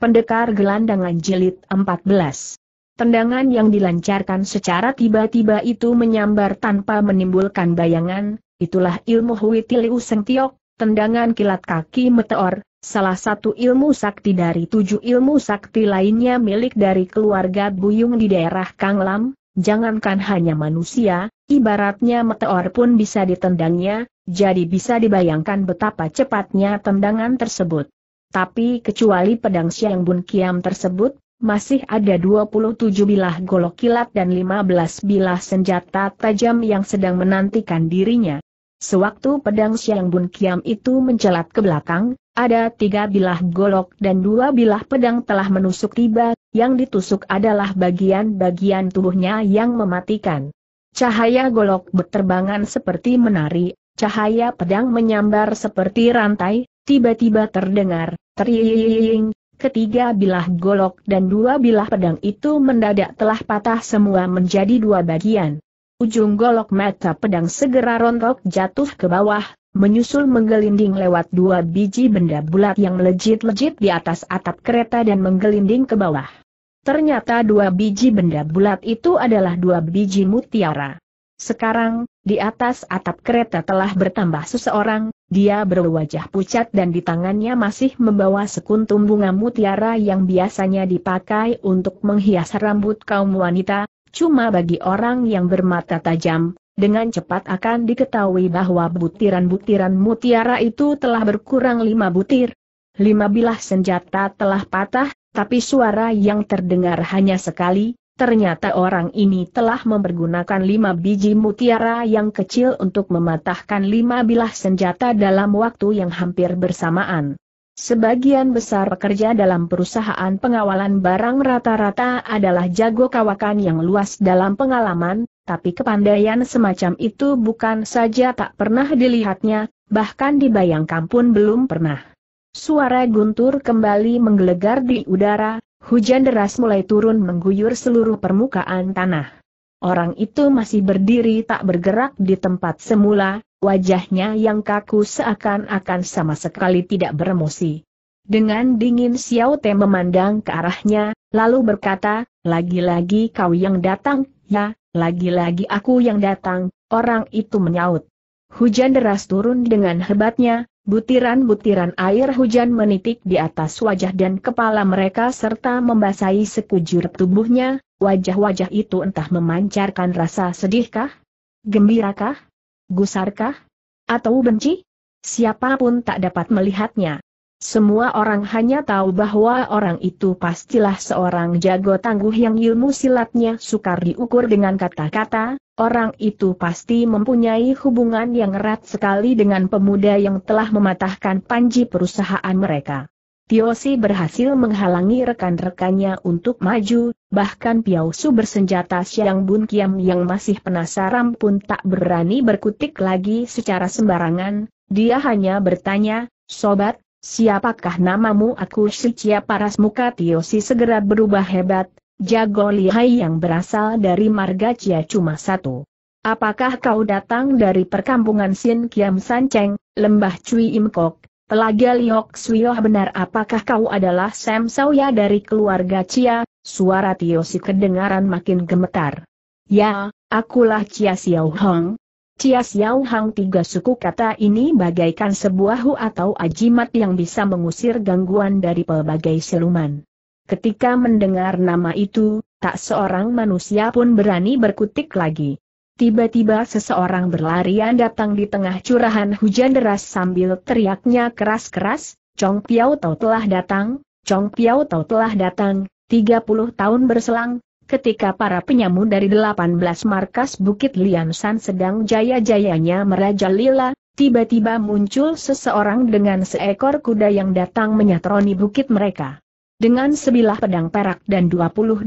Pendekar Gelandangan Jilid 14 Tendangan yang dilancarkan secara tiba-tiba itu menyambar tanpa menimbulkan bayangan, itulah ilmu Hui Tiliu Seng Tiok, tendangan kilat kaki meteor, salah satu ilmu sakti dari tujuh ilmu sakti lainnya milik dari keluarga Buyung di daerah Kanglam, jangankan hanya manusia, ibaratnya meteor pun bisa ditendangnya, jadi bisa dibayangkan betapa cepatnya tendangan tersebut. Tapi kecuali pedang Siang Bun Kiam tersebut, masih ada 27 bilah golok kilat dan 15 bilah senjata tajam yang sedang menantikan dirinya. Sewaktu pedang Siang Bun Kiam itu mencelat ke belakang, ada tiga bilah golok dan dua bilah pedang telah menusuk tiba, yang ditusuk adalah bagian-bagian tubuhnya yang mematikan. Cahaya golok berterbangan seperti menari, cahaya pedang menyambar seperti rantai, Tiba-tiba terdengar, teriing, ketiga bilah golok dan dua bilah pedang itu mendadak telah patah semua menjadi dua bagian. Ujung golok mata pedang segera rontok jatuh ke bawah, menyusul menggelinding lewat dua biji benda bulat yang melejit-lejit di atas atap kereta dan menggelinding ke bawah. Ternyata dua biji benda bulat itu adalah dua biji mutiara. Sekarang, di atas atap kereta telah bertambah seseorang, dia berwajah pucat dan di tangannya masih membawa sekuntum bunga mutiara yang biasanya dipakai untuk menghias rambut kaum wanita, cuma bagi orang yang bermata tajam, dengan cepat akan diketahui bahwa butiran-butiran mutiara itu telah berkurang lima butir. Lima bilah senjata telah patah, tapi suara yang terdengar hanya sekali, Ternyata orang ini telah mempergunakan lima biji mutiara yang kecil untuk mematahkan lima bilah senjata dalam waktu yang hampir bersamaan. Sebagian besar pekerja dalam perusahaan pengawalan barang rata-rata adalah jago kawakan yang luas dalam pengalaman, tapi kepandaian semacam itu bukan saja tak pernah dilihatnya, bahkan dibayangkan pun belum pernah. Suara guntur kembali menggelegar di udara, Hujan deras mulai turun mengguyur seluruh permukaan tanah. Orang itu masih berdiri tak bergerak di tempat semula, wajahnya yang kaku seakan-akan sama sekali tidak beremosi. Dengan dingin Xiao Te memandang ke arahnya, lalu berkata, lagi-lagi kau yang datang, ya, lagi-lagi aku yang datang, orang itu menyaut. Hujan deras turun dengan hebatnya, butiran-butiran air hujan menitik di atas wajah dan kepala mereka serta membasahi sekujur tubuhnya, wajah-wajah itu entah memancarkan rasa sedihkah? Gembirakah? Gusarkah? Atau benci? Siapapun tak dapat melihatnya. Semua orang hanya tahu bahwa orang itu pastilah seorang jago tangguh yang ilmu silatnya sukar diukur dengan kata-kata, orang itu pasti mempunyai hubungan yang erat sekali dengan pemuda yang telah mematahkan panji perusahaan mereka. Tiosi berhasil menghalangi rekan-rekannya untuk maju, bahkan Piausu bersenjata Siang Bun Kiam yang masih penasaran pun tak berani berkutik lagi secara sembarangan, dia hanya bertanya, Sobat, Siapakah namamu aku Shichia Paras Muka Tiosi segera berubah hebat, jago lihai yang berasal dari marga Cia cuma satu. Apakah kau datang dari perkampungan Sin Kiam San Cheng, lembah Cui Imkok, telaga Liok Suyoh benar apakah kau adalah Sam Sauya dari keluarga Cia, suara Tiosi kedengaran makin gemetar. Ya, akulah Cia Xiao Hong, Cia Xiao Hang tiga suku kata ini bagaikan sebuah hu atau ajimat yang bisa mengusir gangguan dari pelbagai siluman. Ketika mendengar nama itu, tak seorang manusia pun berani berkutik lagi. Tiba-tiba seseorang berlarian datang di tengah curahan hujan deras sambil teriaknya keras-keras, Chong Piao Tau telah datang, Chong Piao Tau telah datang, 30 tahun berselang, ketika para penyamun dari 18 markas Bukit Liansan sedang jaya-jayanya merajalela, tiba-tiba muncul seseorang dengan seekor kuda yang datang menyatroni bukit mereka. Dengan sebilah pedang perak dan 28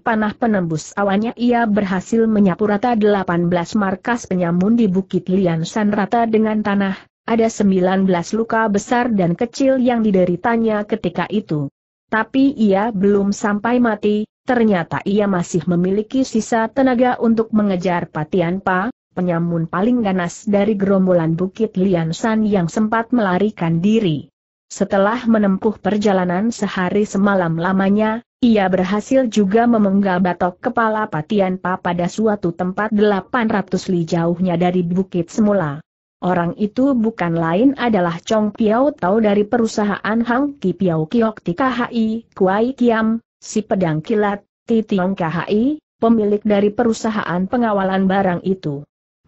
panah penembus awannya ia berhasil menyapu rata 18 markas penyamun di Bukit Liansan rata dengan tanah, ada 19 luka besar dan kecil yang dideritanya ketika itu. Tapi ia belum sampai mati, ternyata ia masih memiliki sisa tenaga untuk mengejar Patian Pa, penyamun paling ganas dari gerombolan Bukit Liansan yang sempat melarikan diri. Setelah menempuh perjalanan sehari semalam lamanya, ia berhasil juga memenggal batok kepala Patian Pa pada suatu tempat 800 li jauhnya dari bukit semula. Orang itu bukan lain adalah Chong Piao Tao dari perusahaan Hang Ki Piao Kiok Tika Hai Kuai Kiam, Si pedang kilat, Titiong KHI, pemilik dari perusahaan pengawalan barang itu.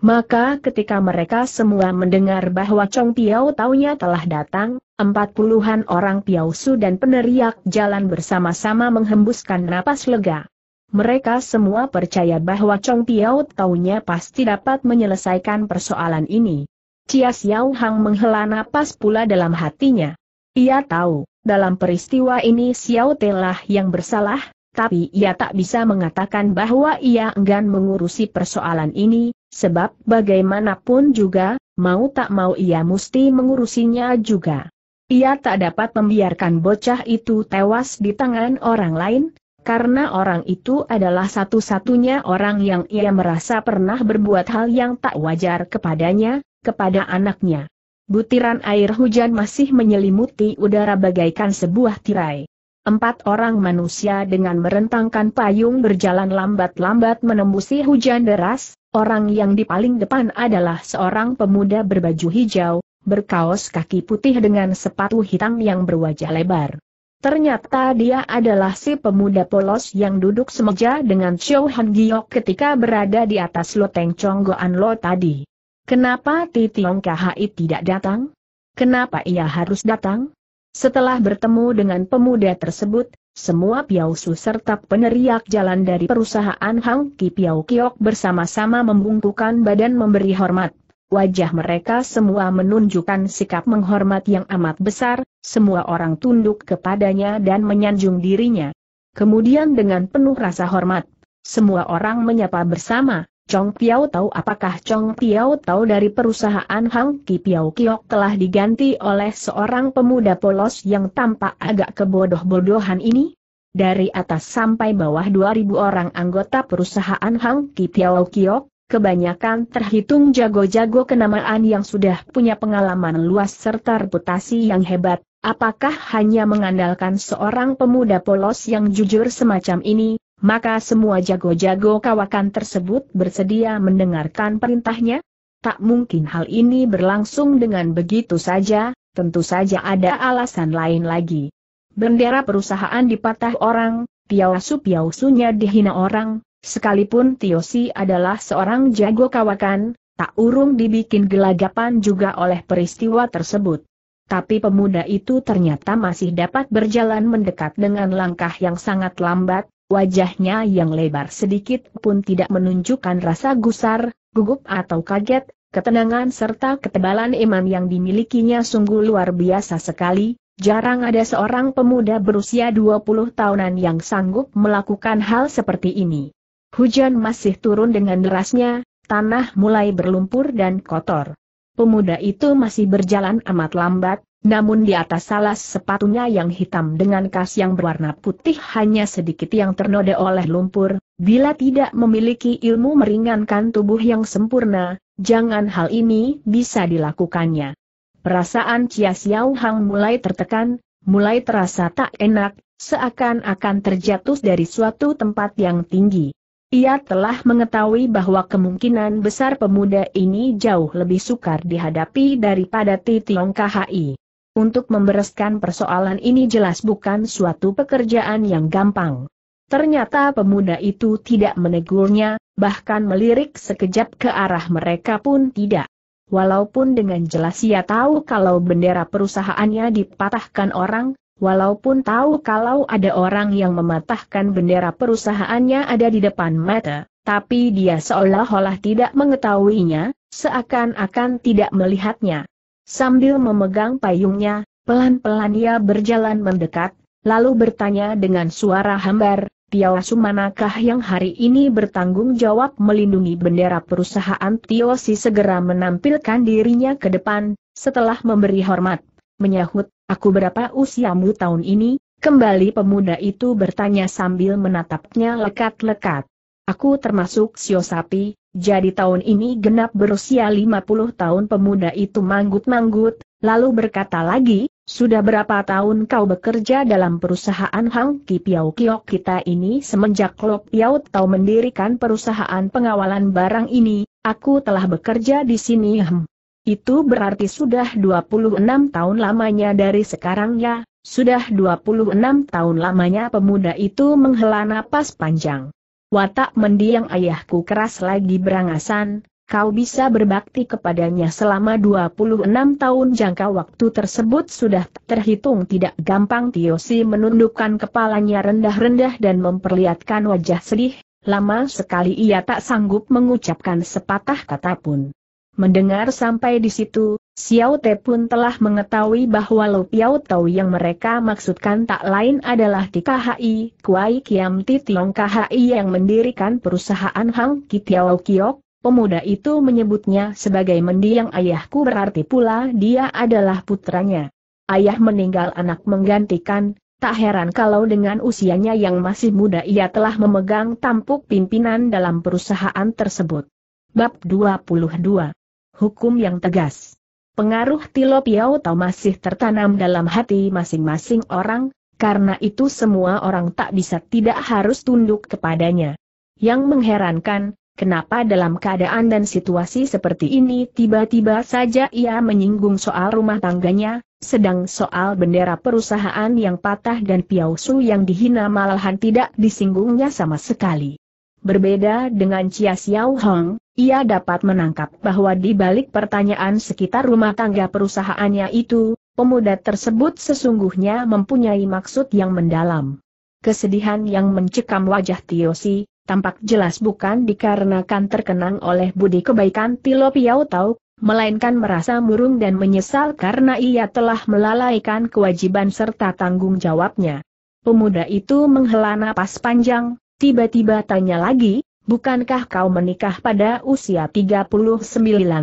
Maka ketika mereka semua mendengar bahwa Chong Piao taunya telah datang, empat puluhan orang Piausu dan peneriak jalan bersama-sama menghembuskan napas lega. Mereka semua percaya bahwa Chong Piao taunya pasti dapat menyelesaikan persoalan ini. Cia Xiao Hang menghela napas pula dalam hatinya. Ia tahu, dalam peristiwa ini Xiao Telah yang bersalah, tapi ia tak bisa mengatakan bahwa ia enggan mengurusi persoalan ini, sebab bagaimanapun juga, mau tak mau ia mesti mengurusinya juga. Ia tak dapat membiarkan bocah itu tewas di tangan orang lain, karena orang itu adalah satu-satunya orang yang ia merasa pernah berbuat hal yang tak wajar kepadanya, kepada anaknya. Butiran air hujan masih menyelimuti udara bagaikan sebuah tirai. Empat orang manusia dengan merentangkan payung berjalan lambat-lambat menembusi hujan deras, orang yang di paling depan adalah seorang pemuda berbaju hijau, berkaos kaki putih dengan sepatu hitam yang berwajah lebar. Ternyata dia adalah si pemuda polos yang duduk semeja dengan Chou Han Giok ketika berada di atas loteng Chong Goan lo tadi. Kenapa Titiong Kahai tidak datang? Kenapa ia harus datang? Setelah bertemu dengan pemuda tersebut, semua piausu serta peneriak jalan dari perusahaan Hang Ki Piao Kiok bersama-sama membungkukan badan memberi hormat. Wajah mereka semua menunjukkan sikap menghormat yang amat besar, semua orang tunduk kepadanya dan menyanjung dirinya. Kemudian dengan penuh rasa hormat, semua orang menyapa bersama, Chong Piao tahu apakah Chong Piao tahu dari perusahaan Hang Ki Piao Kiok telah diganti oleh seorang pemuda polos yang tampak agak kebodoh-bodohan ini? Dari atas sampai bawah 2000 orang anggota perusahaan Hang Ki Piao Kiok, kebanyakan terhitung jago-jago kenamaan yang sudah punya pengalaman luas serta reputasi yang hebat, apakah hanya mengandalkan seorang pemuda polos yang jujur semacam ini, maka semua jago-jago kawakan tersebut bersedia mendengarkan perintahnya? Tak mungkin hal ini berlangsung dengan begitu saja, tentu saja ada alasan lain lagi. Bendera perusahaan dipatah orang, piau piausunya dihina orang, sekalipun Tiosi adalah seorang jago kawakan, tak urung dibikin gelagapan juga oleh peristiwa tersebut. Tapi pemuda itu ternyata masih dapat berjalan mendekat dengan langkah yang sangat lambat, Wajahnya yang lebar sedikit pun tidak menunjukkan rasa gusar, gugup atau kaget, ketenangan serta ketebalan iman yang dimilikinya sungguh luar biasa sekali, jarang ada seorang pemuda berusia 20 tahunan yang sanggup melakukan hal seperti ini. Hujan masih turun dengan derasnya, tanah mulai berlumpur dan kotor. Pemuda itu masih berjalan amat lambat, namun di atas alas sepatunya yang hitam dengan kas yang berwarna putih hanya sedikit yang ternoda oleh lumpur, bila tidak memiliki ilmu meringankan tubuh yang sempurna, jangan hal ini bisa dilakukannya. Perasaan Chia Xiao Hang mulai tertekan, mulai terasa tak enak, seakan-akan terjatuh dari suatu tempat yang tinggi. Ia telah mengetahui bahwa kemungkinan besar pemuda ini jauh lebih sukar dihadapi daripada Titiong KHI. Untuk membereskan persoalan ini jelas bukan suatu pekerjaan yang gampang. Ternyata pemuda itu tidak menegurnya, bahkan melirik sekejap ke arah mereka pun tidak. Walaupun dengan jelas ia tahu kalau bendera perusahaannya dipatahkan orang, walaupun tahu kalau ada orang yang mematahkan bendera perusahaannya ada di depan mata, tapi dia seolah-olah tidak mengetahuinya, seakan-akan tidak melihatnya. Sambil memegang payungnya, pelan-pelan ia berjalan mendekat, lalu bertanya dengan suara hambar, Tio Sumanakah yang hari ini bertanggung jawab melindungi bendera perusahaan Tio Si segera menampilkan dirinya ke depan, setelah memberi hormat, menyahut, aku berapa usiamu tahun ini, kembali pemuda itu bertanya sambil menatapnya lekat-lekat. Aku termasuk Siosapi. Jadi tahun ini genap berusia 50 tahun pemuda itu manggut-manggut, lalu berkata lagi, sudah berapa tahun kau bekerja dalam perusahaan Hang Ki Piao Kiok kita ini semenjak Lok Piao Tau mendirikan perusahaan pengawalan barang ini, aku telah bekerja di sini hmm. Itu berarti sudah 26 tahun lamanya dari sekarang ya, sudah 26 tahun lamanya pemuda itu menghela napas panjang. Watak mendiang ayahku keras lagi berangasan, kau bisa berbakti kepadanya selama 26 tahun jangka waktu tersebut sudah terhitung tidak gampang Tiosi menundukkan kepalanya rendah-rendah dan memperlihatkan wajah sedih, lama sekali ia tak sanggup mengucapkan sepatah kata pun. Mendengar sampai di situ, Xiao Te pun telah mengetahui bahwa Lo Piao Tau yang mereka maksudkan tak lain adalah Hai, Kuai Kiam Tiong KHI yang mendirikan perusahaan Hang Kitiao Kiok, pemuda itu menyebutnya sebagai mendiang ayahku berarti pula dia adalah putranya. Ayah meninggal anak menggantikan, tak heran kalau dengan usianya yang masih muda ia telah memegang tampuk pimpinan dalam perusahaan tersebut. Bab 22 Hukum yang tegas Pengaruh Tilo Tau masih tertanam dalam hati masing-masing orang, karena itu semua orang tak bisa tidak harus tunduk kepadanya. Yang mengherankan, kenapa dalam keadaan dan situasi seperti ini tiba-tiba saja ia menyinggung soal rumah tangganya, sedang soal bendera perusahaan yang patah dan Piausu yang dihina malahan tidak disinggungnya sama sekali. Berbeda dengan Chia Xiao Hong, ia dapat menangkap bahwa di balik pertanyaan sekitar rumah tangga perusahaannya itu, pemuda tersebut sesungguhnya mempunyai maksud yang mendalam. Kesedihan yang mencekam wajah Tio Si tampak jelas bukan dikarenakan terkenang oleh budi kebaikan Tilo Piau Tau, melainkan merasa murung dan menyesal karena ia telah melalaikan kewajiban serta tanggung jawabnya. Pemuda itu menghela napas panjang, Tiba-tiba tanya lagi, bukankah kau menikah pada usia 39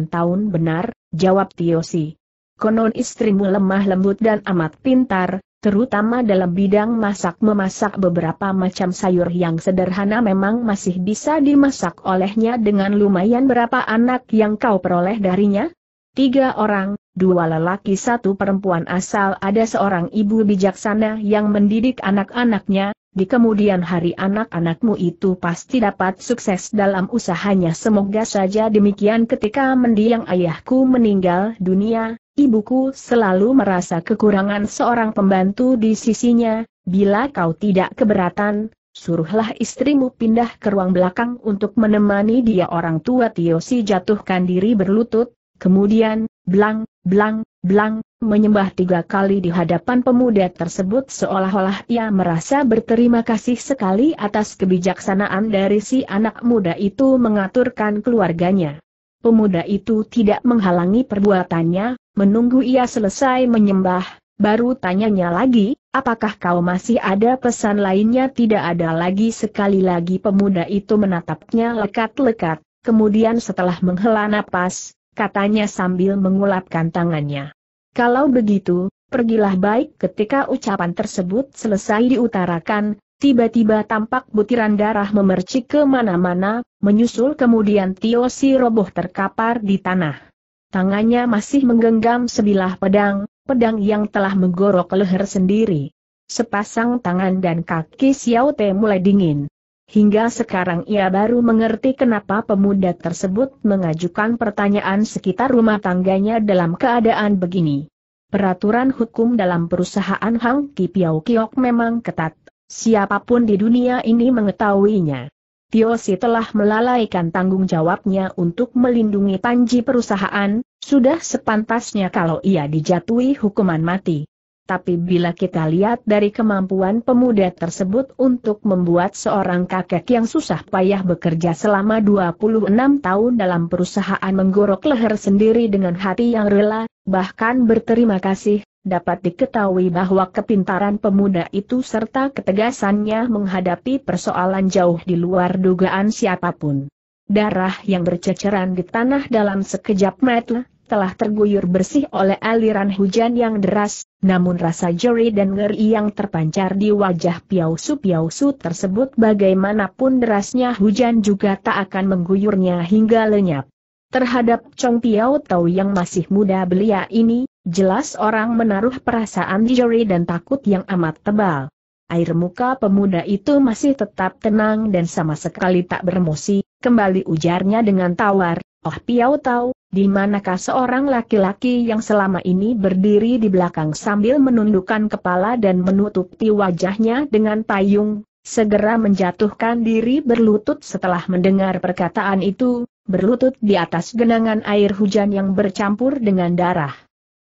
tahun benar? Jawab Tiosi. Konon istrimu lemah lembut dan amat pintar, terutama dalam bidang masak memasak beberapa macam sayur yang sederhana memang masih bisa dimasak olehnya dengan lumayan berapa anak yang kau peroleh darinya? Tiga orang, dua lelaki satu perempuan asal ada seorang ibu bijaksana yang mendidik anak-anaknya, di kemudian hari anak-anakmu itu pasti dapat sukses dalam usahanya semoga saja demikian ketika mendiang ayahku meninggal dunia, ibuku selalu merasa kekurangan seorang pembantu di sisinya, bila kau tidak keberatan, suruhlah istrimu pindah ke ruang belakang untuk menemani dia orang tua Tiosi jatuhkan diri berlutut, kemudian, belang, blang, blang, menyembah tiga kali di hadapan pemuda tersebut seolah-olah ia merasa berterima kasih sekali atas kebijaksanaan dari si anak muda itu mengaturkan keluarganya. Pemuda itu tidak menghalangi perbuatannya, menunggu ia selesai menyembah, baru tanyanya lagi, apakah kau masih ada pesan lainnya tidak ada lagi sekali lagi pemuda itu menatapnya lekat-lekat, kemudian setelah menghela napas, katanya sambil mengulapkan tangannya. Kalau begitu, pergilah baik ketika ucapan tersebut selesai diutarakan, tiba-tiba tampak butiran darah memercik ke mana-mana, menyusul kemudian Tio si roboh terkapar di tanah. Tangannya masih menggenggam sebilah pedang, pedang yang telah menggorok leher sendiri. Sepasang tangan dan kaki Xiao Te mulai dingin. Hingga sekarang ia baru mengerti kenapa pemuda tersebut mengajukan pertanyaan sekitar rumah tangganya dalam keadaan begini. Peraturan hukum dalam perusahaan Hang Ki Piao Kiok memang ketat. Siapapun di dunia ini mengetahuinya. Tio Si telah melalaikan tanggung jawabnya untuk melindungi panji perusahaan, sudah sepantasnya kalau ia dijatuhi hukuman mati tapi bila kita lihat dari kemampuan pemuda tersebut untuk membuat seorang kakek yang susah payah bekerja selama 26 tahun dalam perusahaan menggorok leher sendiri dengan hati yang rela, bahkan berterima kasih, dapat diketahui bahwa kepintaran pemuda itu serta ketegasannya menghadapi persoalan jauh di luar dugaan siapapun. Darah yang berceceran di tanah dalam sekejap mata, telah terguyur bersih oleh aliran hujan yang deras, namun rasa jeri dan ngeri yang terpancar di wajah piausu-piausu tersebut bagaimanapun derasnya hujan juga tak akan mengguyurnya hingga lenyap. Terhadap Chong Piau Tau yang masih muda belia ini, jelas orang menaruh perasaan jeri dan takut yang amat tebal. Air muka pemuda itu masih tetap tenang dan sama sekali tak bermosi, kembali ujarnya dengan tawar, Oh Piau tahu, di manakah seorang laki-laki yang selama ini berdiri di belakang sambil menundukkan kepala dan menutupi wajahnya dengan payung, segera menjatuhkan diri berlutut setelah mendengar perkataan itu, berlutut di atas genangan air hujan yang bercampur dengan darah.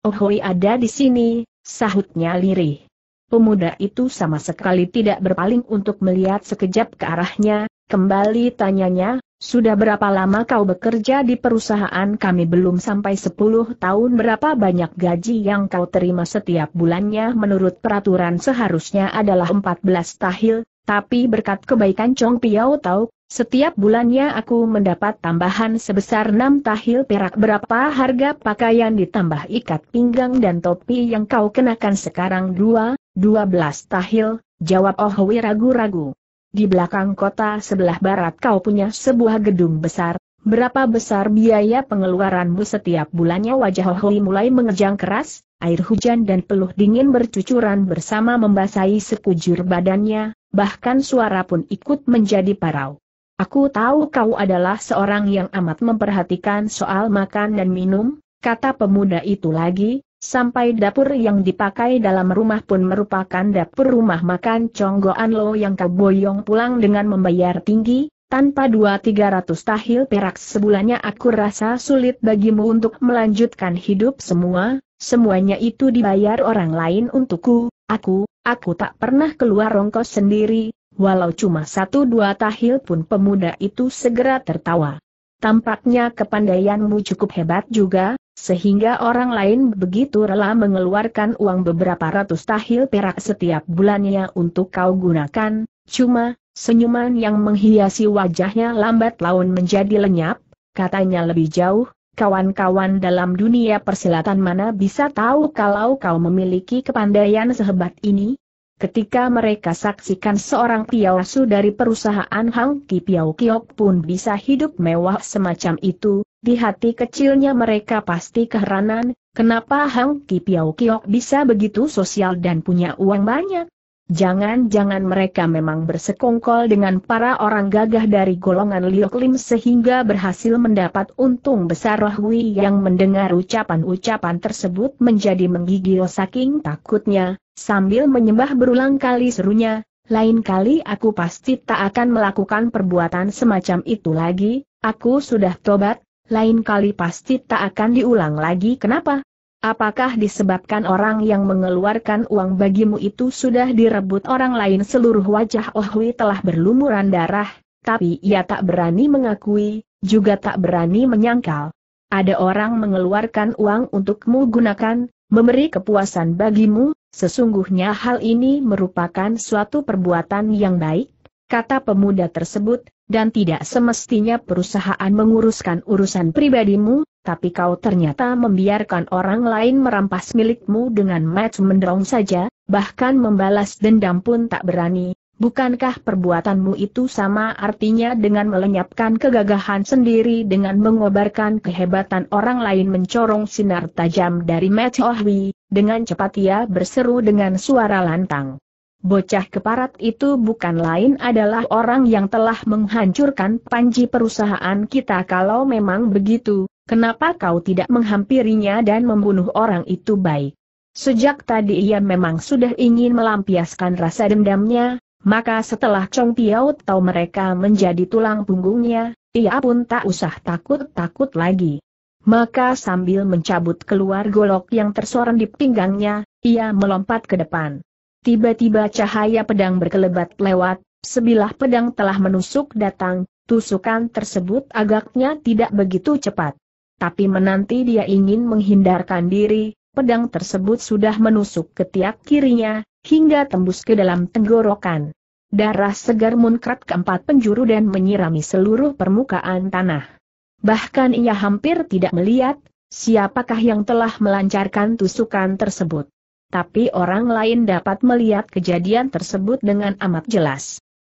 Oh Ohoi ada di sini, sahutnya lirih. Pemuda itu sama sekali tidak berpaling untuk melihat sekejap ke arahnya, Kembali tanyanya, sudah berapa lama kau bekerja di perusahaan kami belum sampai 10 tahun berapa banyak gaji yang kau terima setiap bulannya menurut peraturan seharusnya adalah 14 tahil, tapi berkat kebaikan Chong Piao Tau, setiap bulannya aku mendapat tambahan sebesar 6 tahil perak berapa harga pakaian ditambah ikat pinggang dan topi yang kau kenakan sekarang 2, 12 tahil, jawab Oh Ragu-ragu. Di belakang kota sebelah barat kau punya sebuah gedung besar, berapa besar biaya pengeluaranmu setiap bulannya wajah Hohoi mulai mengejang keras, air hujan dan peluh dingin bercucuran bersama membasahi sekujur badannya, bahkan suara pun ikut menjadi parau. Aku tahu kau adalah seorang yang amat memperhatikan soal makan dan minum, kata pemuda itu lagi, Sampai dapur yang dipakai dalam rumah pun merupakan dapur rumah makan Conggoan Lo yang keboyong pulang dengan membayar tinggi, tanpa dua tiga ratus tahil perak sebulannya aku rasa sulit bagimu untuk melanjutkan hidup semua, semuanya itu dibayar orang lain untukku, aku, aku tak pernah keluar ongkos sendiri, walau cuma satu dua tahil pun pemuda itu segera tertawa. Tampaknya kepandaianmu cukup hebat juga, sehingga orang lain begitu rela mengeluarkan uang beberapa ratus tahil perak setiap bulannya untuk kau gunakan, cuma, senyuman yang menghiasi wajahnya lambat laun menjadi lenyap, katanya lebih jauh, kawan-kawan dalam dunia persilatan mana bisa tahu kalau kau memiliki kepandaian sehebat ini? Ketika mereka saksikan seorang piawasu dari perusahaan Hang Ki Piau Kiok pun bisa hidup mewah semacam itu, di hati kecilnya mereka pasti keheranan, kenapa Hang Ki Piao Kiok bisa begitu sosial dan punya uang banyak? Jangan-jangan mereka memang bersekongkol dengan para orang gagah dari golongan Liok Lim sehingga berhasil mendapat untung besar Rahwi yang mendengar ucapan-ucapan tersebut menjadi menggigil saking takutnya, sambil menyembah berulang kali serunya, lain kali aku pasti tak akan melakukan perbuatan semacam itu lagi, aku sudah tobat, lain kali pasti tak akan diulang lagi kenapa? Apakah disebabkan orang yang mengeluarkan uang bagimu itu sudah direbut orang lain seluruh wajah Ohui oh telah berlumuran darah, tapi ia tak berani mengakui, juga tak berani menyangkal. Ada orang mengeluarkan uang untukmu gunakan, memberi kepuasan bagimu, sesungguhnya hal ini merupakan suatu perbuatan yang baik, kata pemuda tersebut, dan tidak semestinya perusahaan menguruskan urusan pribadimu, tapi kau ternyata membiarkan orang lain merampas milikmu dengan match mendorong saja, bahkan membalas dendam pun tak berani. Bukankah perbuatanmu itu sama artinya dengan melenyapkan kegagahan sendiri dengan mengobarkan kehebatan orang lain mencorong sinar tajam dari Match Ohwi, dengan cepat ia berseru dengan suara lantang. Bocah keparat itu bukan lain adalah orang yang telah menghancurkan panji perusahaan kita kalau memang begitu, kenapa kau tidak menghampirinya dan membunuh orang itu baik? Sejak tadi ia memang sudah ingin melampiaskan rasa dendamnya, maka setelah Chong Piao tahu mereka menjadi tulang punggungnya, ia pun tak usah takut-takut lagi. Maka sambil mencabut keluar golok yang tersorot di pinggangnya, ia melompat ke depan. Tiba-tiba cahaya pedang berkelebat lewat, sebilah pedang telah menusuk datang, tusukan tersebut agaknya tidak begitu cepat. Tapi menanti dia ingin menghindarkan diri, pedang tersebut sudah menusuk ke tiap kirinya, hingga tembus ke dalam tenggorokan. Darah segar munkrat keempat penjuru dan menyirami seluruh permukaan tanah. Bahkan ia hampir tidak melihat, siapakah yang telah melancarkan tusukan tersebut tapi orang lain dapat melihat kejadian tersebut dengan amat jelas.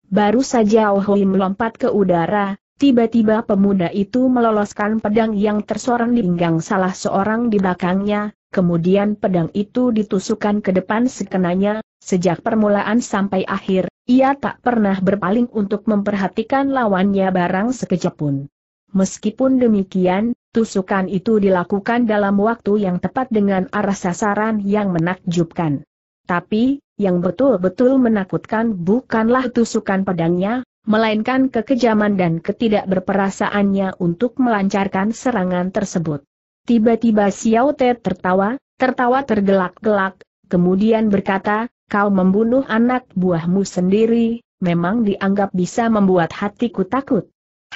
Baru saja Ohui melompat ke udara, tiba-tiba pemuda itu meloloskan pedang yang tersorang di pinggang salah seorang di belakangnya, kemudian pedang itu ditusukkan ke depan sekenanya, sejak permulaan sampai akhir, ia tak pernah berpaling untuk memperhatikan lawannya barang sekejap pun. Meskipun demikian, tusukan itu dilakukan dalam waktu yang tepat dengan arah sasaran yang menakjubkan. Tapi, yang betul-betul menakutkan bukanlah tusukan pedangnya, melainkan kekejaman dan ketidakberperasaannya untuk melancarkan serangan tersebut. Tiba-tiba Xiao Te tertawa, tertawa tergelak-gelak, kemudian berkata, kau membunuh anak buahmu sendiri, memang dianggap bisa membuat hatiku takut.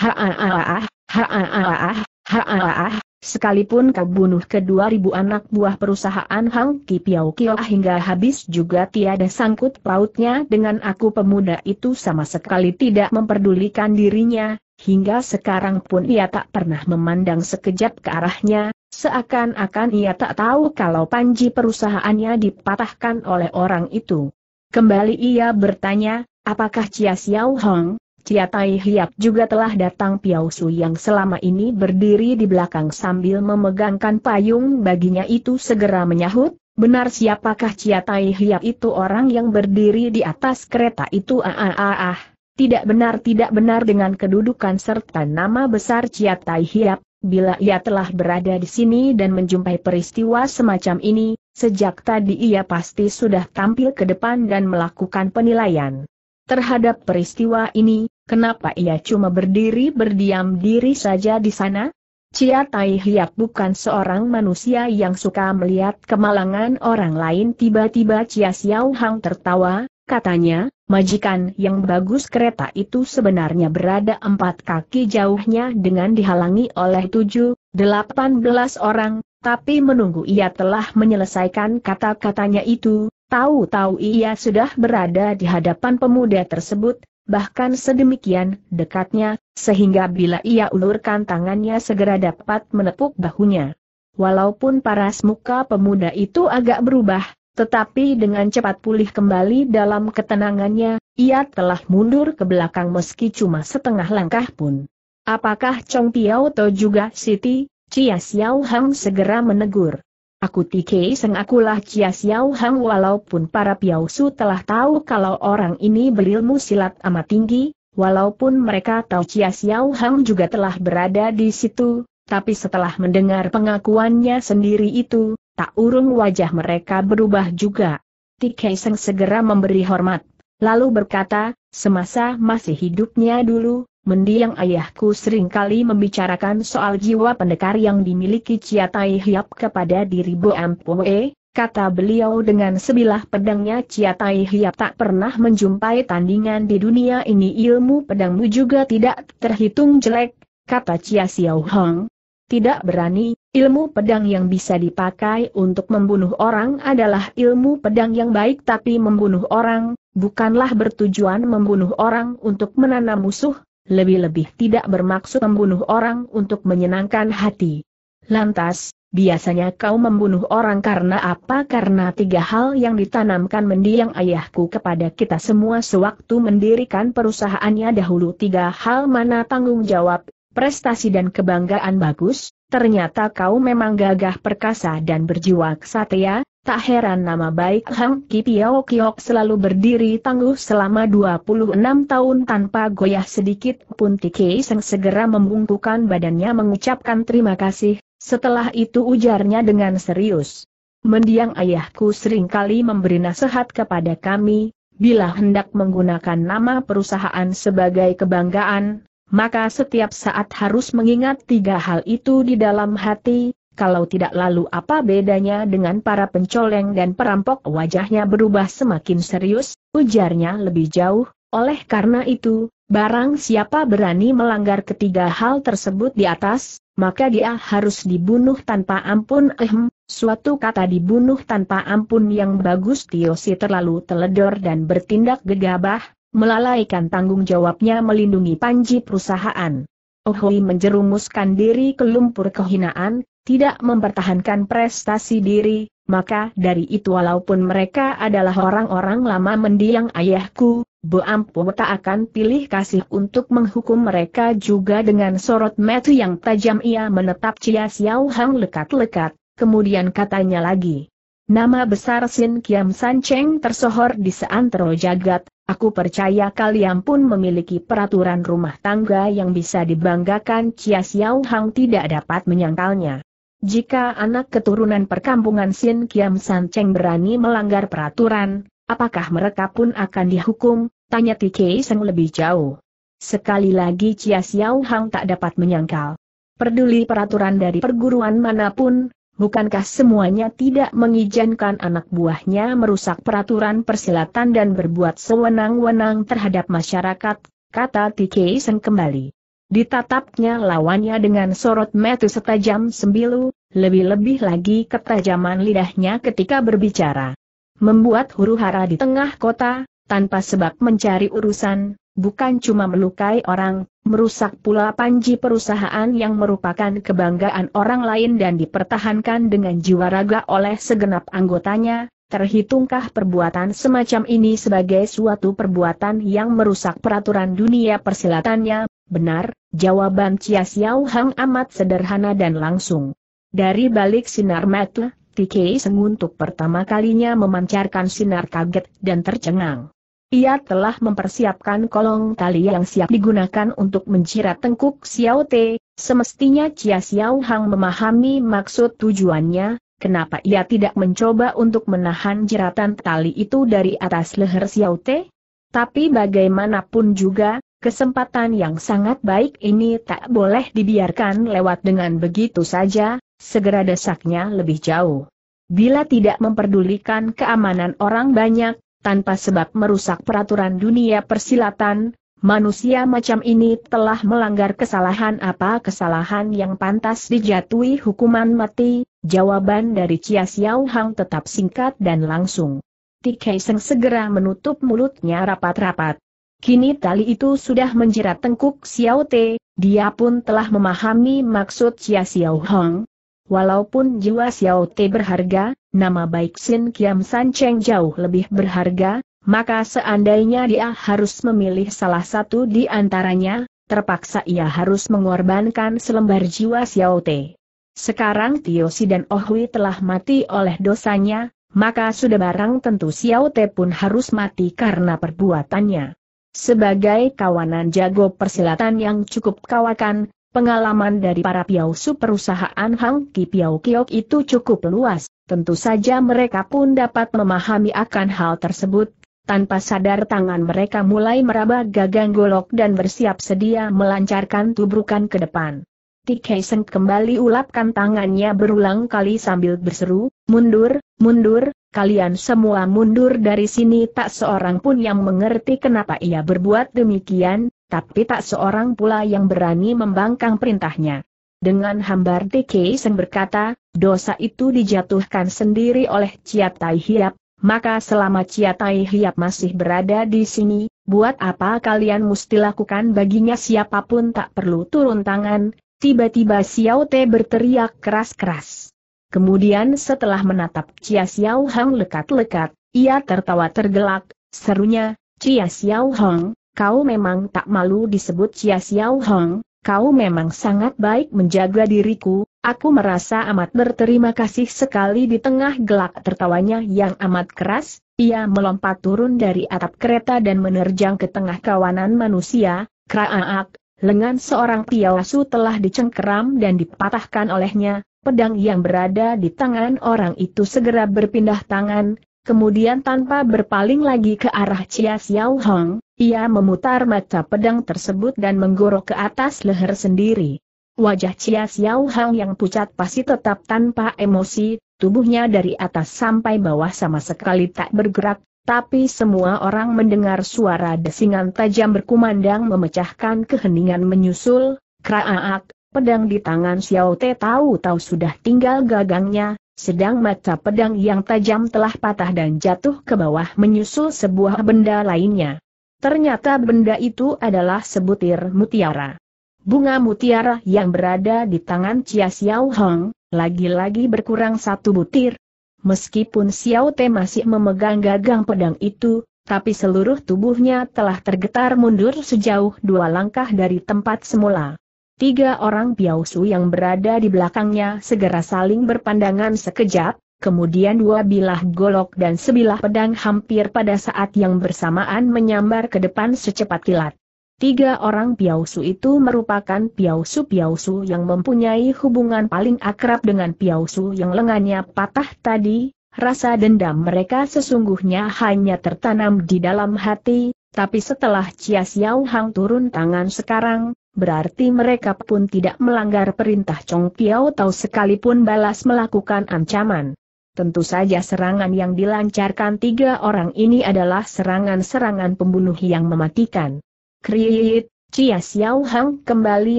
-ha. Haaah, haaah, sekalipun kau bunuh kedua ribu anak buah perusahaan Hang Ki Piao Kio hingga habis juga tiada sangkut pautnya dengan aku pemuda itu sama sekali tidak memperdulikan dirinya, hingga sekarang pun ia tak pernah memandang sekejap ke arahnya, seakan-akan ia tak tahu kalau panji perusahaannya dipatahkan oleh orang itu. Kembali ia bertanya, apakah Chia Xiao Hong, Cia Tai Hiap juga telah datang Piao yang selama ini berdiri di belakang sambil memegangkan payung baginya itu segera menyahut, benar siapakah Cia Tai Hiap itu orang yang berdiri di atas kereta itu ah ah ah ah. Tidak benar tidak benar dengan kedudukan serta nama besar Cia Tai Hiap, bila ia telah berada di sini dan menjumpai peristiwa semacam ini, sejak tadi ia pasti sudah tampil ke depan dan melakukan penilaian. Terhadap peristiwa ini, kenapa ia cuma berdiri berdiam diri saja di sana? Cia Tai Hiap bukan seorang manusia yang suka melihat kemalangan orang lain tiba-tiba Cia Xiao Hang tertawa, katanya, majikan yang bagus kereta itu sebenarnya berada empat kaki jauhnya dengan dihalangi oleh tujuh, delapan belas orang, tapi menunggu ia telah menyelesaikan kata-katanya itu, Tahu-tahu ia sudah berada di hadapan pemuda tersebut, bahkan sedemikian dekatnya, sehingga bila ia ulurkan tangannya segera dapat menepuk bahunya. Walaupun paras muka pemuda itu agak berubah, tetapi dengan cepat pulih kembali dalam ketenangannya, ia telah mundur ke belakang meski cuma setengah langkah pun. Apakah Chong Piao atau juga Siti, Chia Xiao Hang segera menegur. Aku Tike Seng akulah Chia Xiao Hang walaupun para piausu telah tahu kalau orang ini berilmu silat amat tinggi, walaupun mereka tahu Chia Xiao Hang juga telah berada di situ, tapi setelah mendengar pengakuannya sendiri itu, tak urung wajah mereka berubah juga. Tike Seng segera memberi hormat, lalu berkata, semasa masih hidupnya dulu, mendiang ayahku seringkali membicarakan soal jiwa pendekar yang dimiliki Tai Hiap kepada diri Bo Ampue, kata beliau dengan sebilah pedangnya Tai Hiap tak pernah menjumpai tandingan di dunia ini ilmu pedangmu juga tidak terhitung jelek, kata Cia Xiao Hong. Tidak berani, ilmu pedang yang bisa dipakai untuk membunuh orang adalah ilmu pedang yang baik tapi membunuh orang, bukanlah bertujuan membunuh orang untuk menanam musuh, lebih-lebih tidak bermaksud membunuh orang untuk menyenangkan hati. Lantas, biasanya kau membunuh orang karena apa? Karena tiga hal yang ditanamkan mendiang ayahku kepada kita semua sewaktu mendirikan perusahaannya dahulu. Tiga hal mana tanggung jawab, prestasi dan kebanggaan bagus, ternyata kau memang gagah perkasa dan berjiwa kesatria, Tak heran nama baik Hang Ki Kiok selalu berdiri tangguh selama 26 tahun tanpa goyah sedikit pun Tiki Seng segera membungkukan badannya mengucapkan terima kasih, setelah itu ujarnya dengan serius. Mendiang ayahku sering kali memberi nasihat kepada kami, bila hendak menggunakan nama perusahaan sebagai kebanggaan, maka setiap saat harus mengingat tiga hal itu di dalam hati, kalau tidak lalu apa bedanya dengan para pencoleng dan perampok wajahnya berubah semakin serius, ujarnya lebih jauh, oleh karena itu, barang siapa berani melanggar ketiga hal tersebut di atas, maka dia harus dibunuh tanpa ampun ehm, suatu kata dibunuh tanpa ampun yang bagus Tiosi terlalu teledor dan bertindak gegabah, melalaikan tanggung jawabnya melindungi panji perusahaan. Ohui menjerumuskan diri ke lumpur kehinaan, tidak mempertahankan prestasi diri, maka dari itu walaupun mereka adalah orang-orang lama mendiang ayahku, Bu Ampu tak akan pilih kasih untuk menghukum mereka juga dengan sorot metu yang tajam ia menetap Cia Xiao Hang lekat-lekat, kemudian katanya lagi. Nama besar Sin Kiam San Cheng tersohor di seantero jagat, aku percaya kalian pun memiliki peraturan rumah tangga yang bisa dibanggakan Cia Xiao Hang tidak dapat menyangkalnya. Jika anak keturunan perkampungan Sin Kiam San Cheng berani melanggar peraturan, apakah mereka pun akan dihukum? Tanya Tike Seng lebih jauh. Sekali lagi Chia Xiao Hang tak dapat menyangkal. Perduli peraturan dari perguruan manapun, bukankah semuanya tidak mengizinkan anak buahnya merusak peraturan persilatan dan berbuat sewenang-wenang terhadap masyarakat, kata Tike Seng kembali. Ditatapnya lawannya dengan sorot metu setajam sembilu, lebih-lebih lagi ketajaman lidahnya ketika berbicara. Membuat huru-hara di tengah kota, tanpa sebab mencari urusan, bukan cuma melukai orang, merusak pula panji perusahaan yang merupakan kebanggaan orang lain dan dipertahankan dengan jiwa raga oleh segenap anggotanya, Terhitungkah perbuatan semacam ini sebagai suatu perbuatan yang merusak peraturan dunia persilatannya, Benar, jawaban Chia Xiao Hang amat sederhana dan langsung. Dari balik sinar mata, TK Seng untuk pertama kalinya memancarkan sinar kaget dan tercengang. Ia telah mempersiapkan kolong tali yang siap digunakan untuk menjirat tengkuk Xiao Te, semestinya Chia Xiao Hang memahami maksud tujuannya, kenapa ia tidak mencoba untuk menahan jeratan tali itu dari atas leher Xiao Te? Tapi bagaimanapun juga, Kesempatan yang sangat baik ini tak boleh dibiarkan lewat dengan begitu saja, segera desaknya lebih jauh. Bila tidak memperdulikan keamanan orang banyak, tanpa sebab merusak peraturan dunia persilatan, manusia macam ini telah melanggar kesalahan apa kesalahan yang pantas dijatuhi hukuman mati, jawaban dari Chia Xiao Hang tetap singkat dan langsung. Tikai Seng segera menutup mulutnya rapat-rapat. Kini tali itu sudah menjerat tengkuk Xiao Te, dia pun telah memahami maksud Xia Xiao Hong. Walaupun jiwa Xiao Te berharga, nama baik Xin Kiam San Cheng jauh lebih berharga, maka seandainya dia harus memilih salah satu di antaranya, terpaksa ia harus mengorbankan selembar jiwa Xiao Te. Sekarang Tio Si dan Ohui oh telah mati oleh dosanya, maka sudah barang tentu Xiao Te pun harus mati karena perbuatannya. Sebagai kawanan jago persilatan yang cukup kawakan, pengalaman dari para piausu perusahaan Hang Ki Piau Kiok itu cukup luas, tentu saja mereka pun dapat memahami akan hal tersebut, tanpa sadar tangan mereka mulai meraba gagang golok dan bersiap sedia melancarkan tubrukan ke depan. Tikaisen kembali ulapkan tangannya berulang kali sambil berseru, mundur, mundur, kalian semua mundur dari sini tak seorang pun yang mengerti kenapa ia berbuat demikian, tapi tak seorang pula yang berani membangkang perintahnya. Dengan hambar Tikaisen berkata, dosa itu dijatuhkan sendiri oleh Ciatai Hiap, maka selama Ciatai Hiap masih berada di sini, buat apa kalian mesti lakukan baginya siapapun tak perlu turun tangan, Tiba-tiba Xiao Te berteriak keras-keras. Kemudian setelah menatap Chia Xiao Hang lekat-lekat, ia tertawa tergelak, serunya, Chia Xiao Hang, kau memang tak malu disebut Chia Xiao Hang, kau memang sangat baik menjaga diriku, Aku merasa amat berterima kasih sekali di tengah gelak tertawanya yang amat keras, ia melompat turun dari atap kereta dan menerjang ke tengah kawanan manusia, Kraak! Lengan seorang piawasu telah dicengkeram dan dipatahkan olehnya, pedang yang berada di tangan orang itu segera berpindah tangan, kemudian tanpa berpaling lagi ke arah Chia Xiao Hong, ia memutar mata pedang tersebut dan menggorok ke atas leher sendiri. Wajah Chia Xiao Hong yang pucat pasti tetap tanpa emosi, tubuhnya dari atas sampai bawah sama sekali tak bergerak, tapi semua orang mendengar suara desingan tajam berkumandang memecahkan keheningan menyusul, kraaak, pedang di tangan Xiao Te tahu-tahu sudah tinggal gagangnya, sedang mata pedang yang tajam telah patah dan jatuh ke bawah menyusul sebuah benda lainnya. Ternyata benda itu adalah sebutir mutiara. Bunga mutiara yang berada di tangan Chia Xiao Hong, lagi-lagi berkurang satu butir, Meskipun Xiao Te masih memegang gagang pedang itu, tapi seluruh tubuhnya telah tergetar mundur sejauh dua langkah dari tempat semula. Tiga orang Piausu yang berada di belakangnya segera saling berpandangan sekejap, kemudian dua bilah golok dan sebilah pedang hampir pada saat yang bersamaan menyambar ke depan secepat kilat. Tiga orang Piausu itu merupakan Piausu-Piausu yang mempunyai hubungan paling akrab dengan Piausu yang lengannya patah tadi, rasa dendam mereka sesungguhnya hanya tertanam di dalam hati, tapi setelah Chia Xiao Hang turun tangan sekarang, berarti mereka pun tidak melanggar perintah Chong Piao Tau sekalipun balas melakukan ancaman. Tentu saja serangan yang dilancarkan tiga orang ini adalah serangan-serangan pembunuh yang mematikan. Kriit, Chia Xiao Hang kembali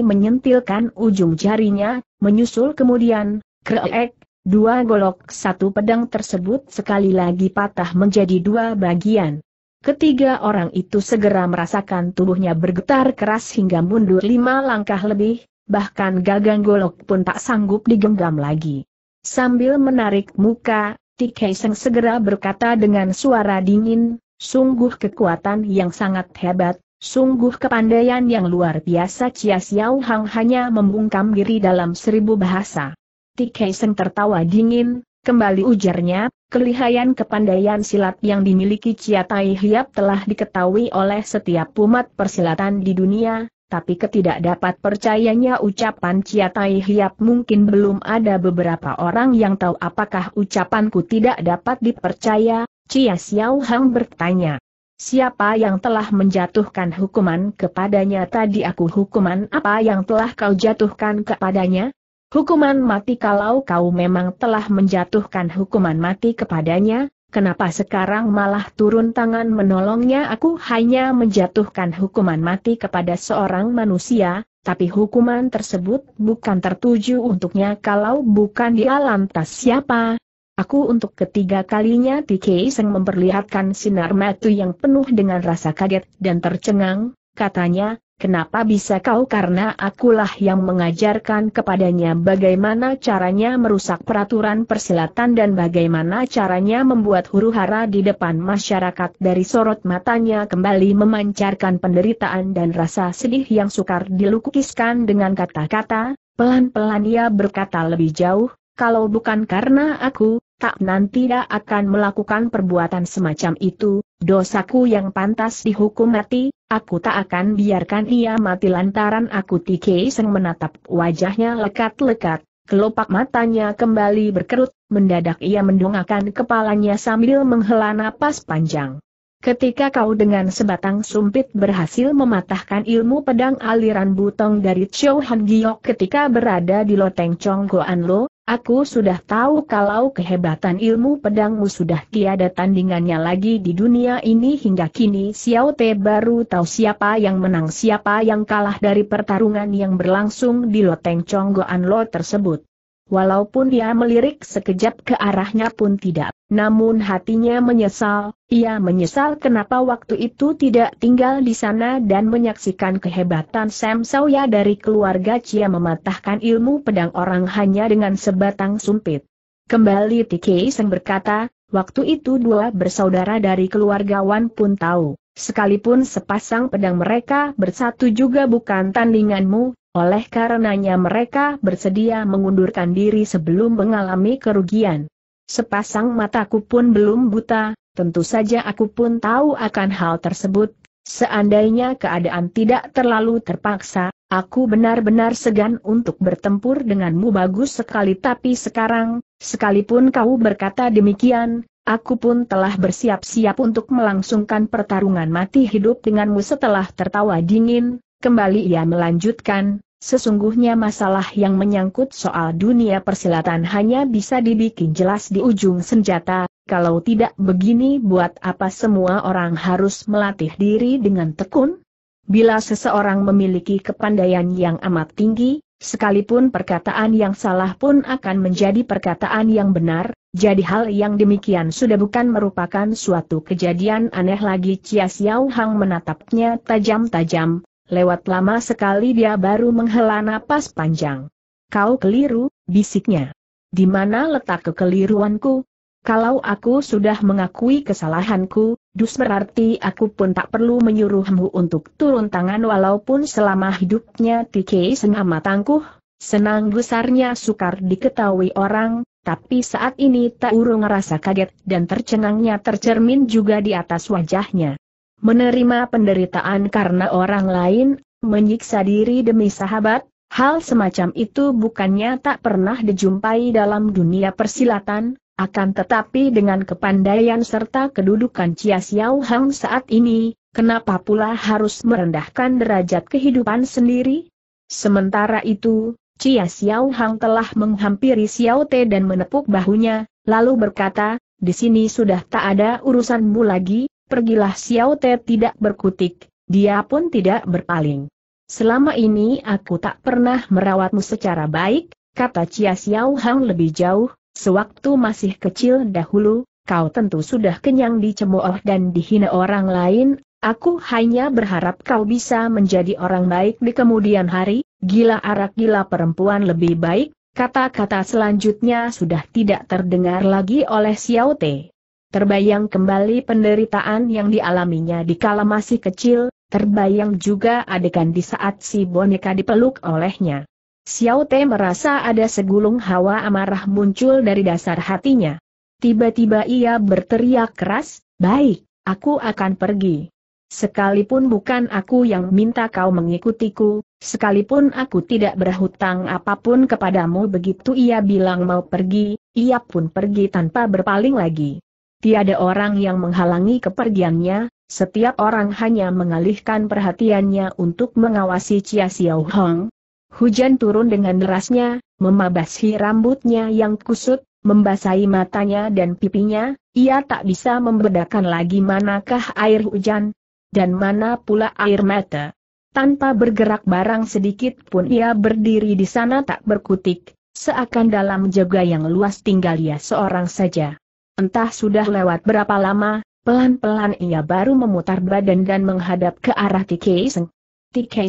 menyentilkan ujung jarinya, menyusul kemudian, kreek, dua golok satu pedang tersebut sekali lagi patah menjadi dua bagian. Ketiga orang itu segera merasakan tubuhnya bergetar keras hingga mundur lima langkah lebih, bahkan gagang golok pun tak sanggup digenggam lagi. Sambil menarik muka, Tikaiseng segera berkata dengan suara dingin, sungguh kekuatan yang sangat hebat, Sungguh kepandaian yang luar biasa Chia Xiao Hang hanya membungkam diri dalam seribu bahasa. Tikei Seng tertawa dingin, kembali ujarnya, kelihayan kepandaian silat yang dimiliki Chia Tai Hiap telah diketahui oleh setiap umat persilatan di dunia, tapi ketidak dapat percayanya ucapan Chia Tai Hiap mungkin belum ada beberapa orang yang tahu apakah ucapanku tidak dapat dipercaya, Chia Xiao Hang bertanya. Siapa yang telah menjatuhkan hukuman kepadanya tadi aku hukuman apa yang telah kau jatuhkan kepadanya? Hukuman mati kalau kau memang telah menjatuhkan hukuman mati kepadanya, kenapa sekarang malah turun tangan menolongnya aku hanya menjatuhkan hukuman mati kepada seorang manusia, tapi hukuman tersebut bukan tertuju untuknya kalau bukan dia lantas siapa, Aku untuk ketiga kalinya TK Seng memperlihatkan sinar mata yang penuh dengan rasa kaget dan tercengang, katanya, kenapa bisa kau karena akulah yang mengajarkan kepadanya bagaimana caranya merusak peraturan persilatan dan bagaimana caranya membuat huru hara di depan masyarakat dari sorot matanya kembali memancarkan penderitaan dan rasa sedih yang sukar dilukiskan dengan kata-kata, pelan-pelan ia berkata lebih jauh, kalau bukan karena aku, tak nanti tidak akan melakukan perbuatan semacam itu, dosaku yang pantas dihukum mati, aku tak akan biarkan ia mati lantaran aku Tike Seng menatap wajahnya lekat-lekat, kelopak matanya kembali berkerut, mendadak ia mendongakkan kepalanya sambil menghela napas panjang. Ketika kau dengan sebatang sumpit berhasil mematahkan ilmu pedang aliran butong dari Chou Han Giok ketika berada di loteng Chong Goan Lo, aku sudah tahu kalau kehebatan ilmu pedangmu sudah tiada tandingannya lagi di dunia ini hingga kini Xiao Te baru tahu siapa yang menang siapa yang kalah dari pertarungan yang berlangsung di loteng Chong Goan Lo tersebut. Walaupun dia melirik sekejap ke arahnya pun tidak, namun hatinya menyesal, ia menyesal kenapa waktu itu tidak tinggal di sana dan menyaksikan kehebatan Sam Sawya dari keluarga Chia mematahkan ilmu pedang orang hanya dengan sebatang sumpit. Kembali Tiki Seng berkata, waktu itu dua bersaudara dari keluarga Wan pun tahu, sekalipun sepasang pedang mereka bersatu juga bukan tandinganmu, oleh karenanya mereka bersedia mengundurkan diri sebelum mengalami kerugian. Sepasang mataku pun belum buta, tentu saja aku pun tahu akan hal tersebut. Seandainya keadaan tidak terlalu terpaksa, aku benar-benar segan untuk bertempur denganmu bagus sekali tapi sekarang, sekalipun kau berkata demikian, Aku pun telah bersiap-siap untuk melangsungkan pertarungan mati hidup denganmu setelah tertawa dingin, Kembali ia melanjutkan, sesungguhnya masalah yang menyangkut soal dunia persilatan hanya bisa dibikin jelas di ujung senjata, kalau tidak begini buat apa semua orang harus melatih diri dengan tekun? Bila seseorang memiliki kepandaian yang amat tinggi, sekalipun perkataan yang salah pun akan menjadi perkataan yang benar, jadi hal yang demikian sudah bukan merupakan suatu kejadian aneh lagi Chia Xiao Hang menatapnya tajam-tajam, Lewat lama sekali dia baru menghela napas panjang. Kau keliru, bisiknya. Di mana letak kekeliruanku? Kalau aku sudah mengakui kesalahanku, dus berarti aku pun tak perlu menyuruhmu untuk turun tangan walaupun selama hidupnya Tike senama tangkuh, senang besarnya sukar diketahui orang, tapi saat ini tak urung rasa kaget dan tercengangnya tercermin juga di atas wajahnya menerima penderitaan karena orang lain, menyiksa diri demi sahabat, hal semacam itu bukannya tak pernah dijumpai dalam dunia persilatan, akan tetapi dengan kepandaian serta kedudukan Chia Xiao Hang saat ini, kenapa pula harus merendahkan derajat kehidupan sendiri? Sementara itu, Chia Xiao Hang telah menghampiri Xiao Te dan menepuk bahunya, lalu berkata, di sini sudah tak ada urusanmu lagi, pergilah Xiao Te tidak berkutik, dia pun tidak berpaling. Selama ini aku tak pernah merawatmu secara baik, kata Chia Xiao Hang lebih jauh, sewaktu masih kecil dahulu, kau tentu sudah kenyang dicemooh dan dihina orang lain, Aku hanya berharap kau bisa menjadi orang baik di kemudian hari, gila arak gila perempuan lebih baik, kata-kata selanjutnya sudah tidak terdengar lagi oleh Xiao Te terbayang kembali penderitaan yang dialaminya di kala masih kecil, terbayang juga adegan di saat si boneka dipeluk olehnya. Xiao Te merasa ada segulung hawa amarah muncul dari dasar hatinya. Tiba-tiba ia berteriak keras, baik, aku akan pergi. Sekalipun bukan aku yang minta kau mengikutiku, sekalipun aku tidak berhutang apapun kepadamu begitu ia bilang mau pergi, ia pun pergi tanpa berpaling lagi. Tiada orang yang menghalangi kepergiannya, setiap orang hanya mengalihkan perhatiannya untuk mengawasi Chia Xiao Hong. Hujan turun dengan derasnya, memabasi rambutnya yang kusut, membasahi matanya dan pipinya, ia tak bisa membedakan lagi manakah air hujan, dan mana pula air mata. Tanpa bergerak barang sedikit pun ia berdiri di sana tak berkutik, seakan dalam jaga yang luas tinggal ia seorang saja. Entah sudah lewat berapa lama, pelan-pelan ia baru memutar badan dan menghadap ke arah Tike Seng.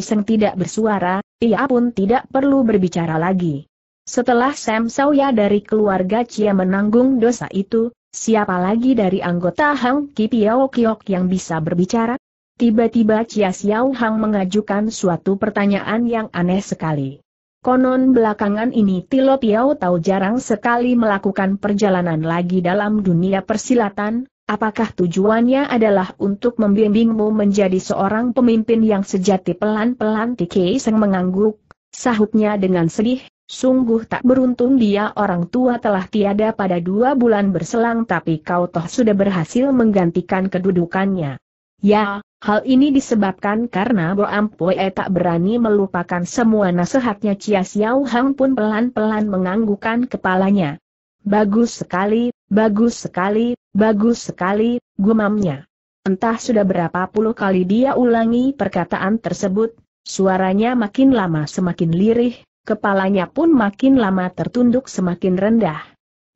Seng tidak bersuara, ia pun tidak perlu berbicara lagi. Setelah Sam Sawya dari keluarga Chia menanggung dosa itu, siapa lagi dari anggota Hang Ki Piao Kiok yang bisa berbicara? Tiba-tiba Chia Xiao Hang mengajukan suatu pertanyaan yang aneh sekali. Konon belakangan ini Tilo Piau tahu jarang sekali melakukan perjalanan lagi dalam dunia persilatan, apakah tujuannya adalah untuk membimbingmu menjadi seorang pemimpin yang sejati pelan-pelan Tiki Seng mengangguk, sahutnya dengan sedih, sungguh tak beruntung dia orang tua telah tiada pada dua bulan berselang tapi kau toh sudah berhasil menggantikan kedudukannya. Ya, hal ini disebabkan karena Bo Ampue tak berani melupakan semua nasihatnya Chia Xiao Hang pun pelan-pelan menganggukkan kepalanya. Bagus sekali, bagus sekali, bagus sekali, gumamnya. Entah sudah berapa puluh kali dia ulangi perkataan tersebut, suaranya makin lama semakin lirih, kepalanya pun makin lama tertunduk semakin rendah.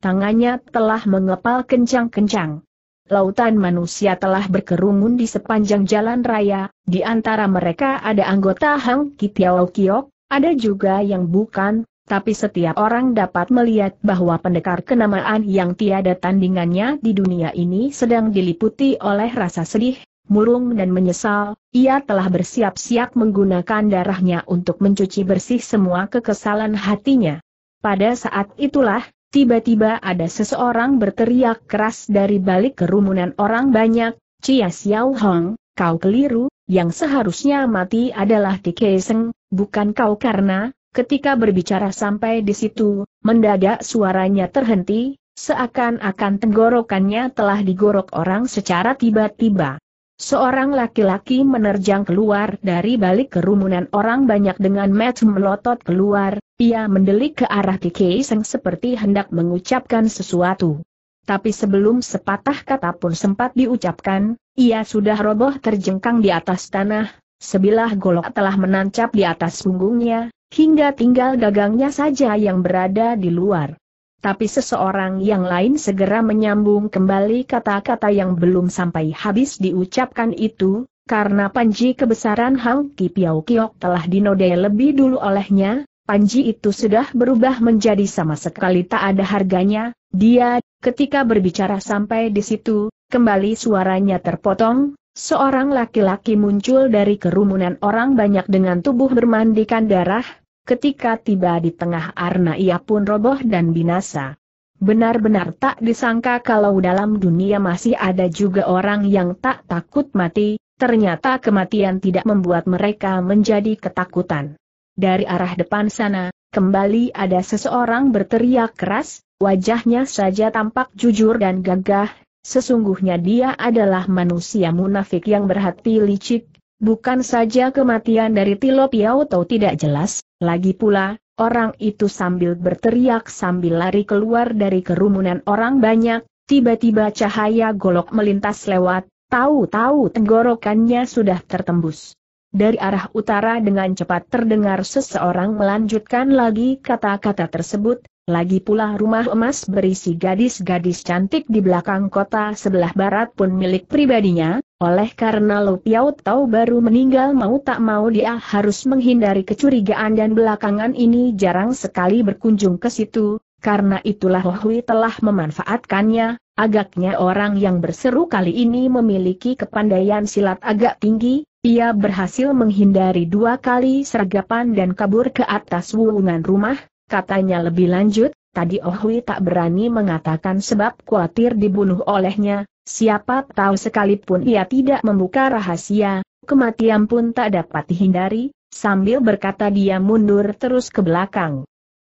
Tangannya telah mengepal kencang-kencang lautan manusia telah berkerumun di sepanjang jalan raya, di antara mereka ada anggota Hang Kitiao Kiok, ada juga yang bukan, tapi setiap orang dapat melihat bahwa pendekar kenamaan yang tiada tandingannya di dunia ini sedang diliputi oleh rasa sedih, murung dan menyesal, ia telah bersiap-siap menggunakan darahnya untuk mencuci bersih semua kekesalan hatinya. Pada saat itulah, Tiba-tiba ada seseorang berteriak keras dari balik kerumunan orang banyak, Cia Xiao Hong, kau keliru, yang seharusnya mati adalah Tike Seng, bukan kau karena, ketika berbicara sampai di situ, mendadak suaranya terhenti, seakan-akan tenggorokannya telah digorok orang secara tiba-tiba. Seorang laki-laki menerjang keluar dari balik kerumunan orang banyak dengan match melotot keluar, ia mendelik ke arah Kiki Seng seperti hendak mengucapkan sesuatu. Tapi sebelum sepatah kata pun sempat diucapkan, ia sudah roboh terjengkang di atas tanah, sebilah golok telah menancap di atas punggungnya, hingga tinggal gagangnya saja yang berada di luar tapi seseorang yang lain segera menyambung kembali kata-kata yang belum sampai habis diucapkan itu, karena panji kebesaran Hang Ki Piao Kiok telah dinodai lebih dulu olehnya, panji itu sudah berubah menjadi sama sekali tak ada harganya, dia, ketika berbicara sampai di situ, kembali suaranya terpotong, seorang laki-laki muncul dari kerumunan orang banyak dengan tubuh bermandikan darah, Ketika tiba di tengah arna ia pun roboh dan binasa. Benar-benar tak disangka kalau dalam dunia masih ada juga orang yang tak takut mati, ternyata kematian tidak membuat mereka menjadi ketakutan. Dari arah depan sana, kembali ada seseorang berteriak keras, wajahnya saja tampak jujur dan gagah, sesungguhnya dia adalah manusia munafik yang berhati licik, Bukan saja kematian dari Tilo Piauto tidak jelas, lagi pula, orang itu sambil berteriak sambil lari keluar dari kerumunan orang banyak, tiba-tiba cahaya golok melintas lewat, tahu-tahu tenggorokannya sudah tertembus. Dari arah utara dengan cepat terdengar seseorang melanjutkan lagi kata-kata tersebut, lagi pula rumah emas berisi gadis-gadis cantik di belakang kota sebelah barat pun milik pribadinya, oleh karena Lu Piao Tau baru meninggal mau tak mau dia harus menghindari kecurigaan dan belakangan ini jarang sekali berkunjung ke situ, karena itulah Hui telah memanfaatkannya, agaknya orang yang berseru kali ini memiliki kepandaian silat agak tinggi, ia berhasil menghindari dua kali sergapan dan kabur ke atas wulungan rumah, katanya lebih lanjut, tadi Ohui tak berani mengatakan sebab khawatir dibunuh olehnya, Siapa tahu sekalipun ia tidak membuka rahasia, kematian pun tak dapat dihindari, sambil berkata dia mundur terus ke belakang.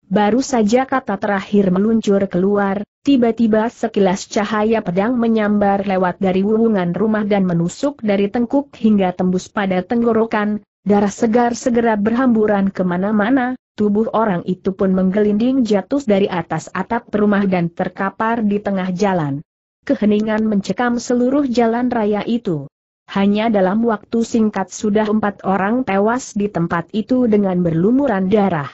Baru saja kata terakhir meluncur keluar, tiba-tiba sekilas cahaya pedang menyambar lewat dari wuwungan rumah dan menusuk dari tengkuk hingga tembus pada tenggorokan, darah segar segera berhamburan kemana-mana, tubuh orang itu pun menggelinding jatuh dari atas atap rumah dan terkapar di tengah jalan keheningan mencekam seluruh jalan raya itu. Hanya dalam waktu singkat sudah empat orang tewas di tempat itu dengan berlumuran darah.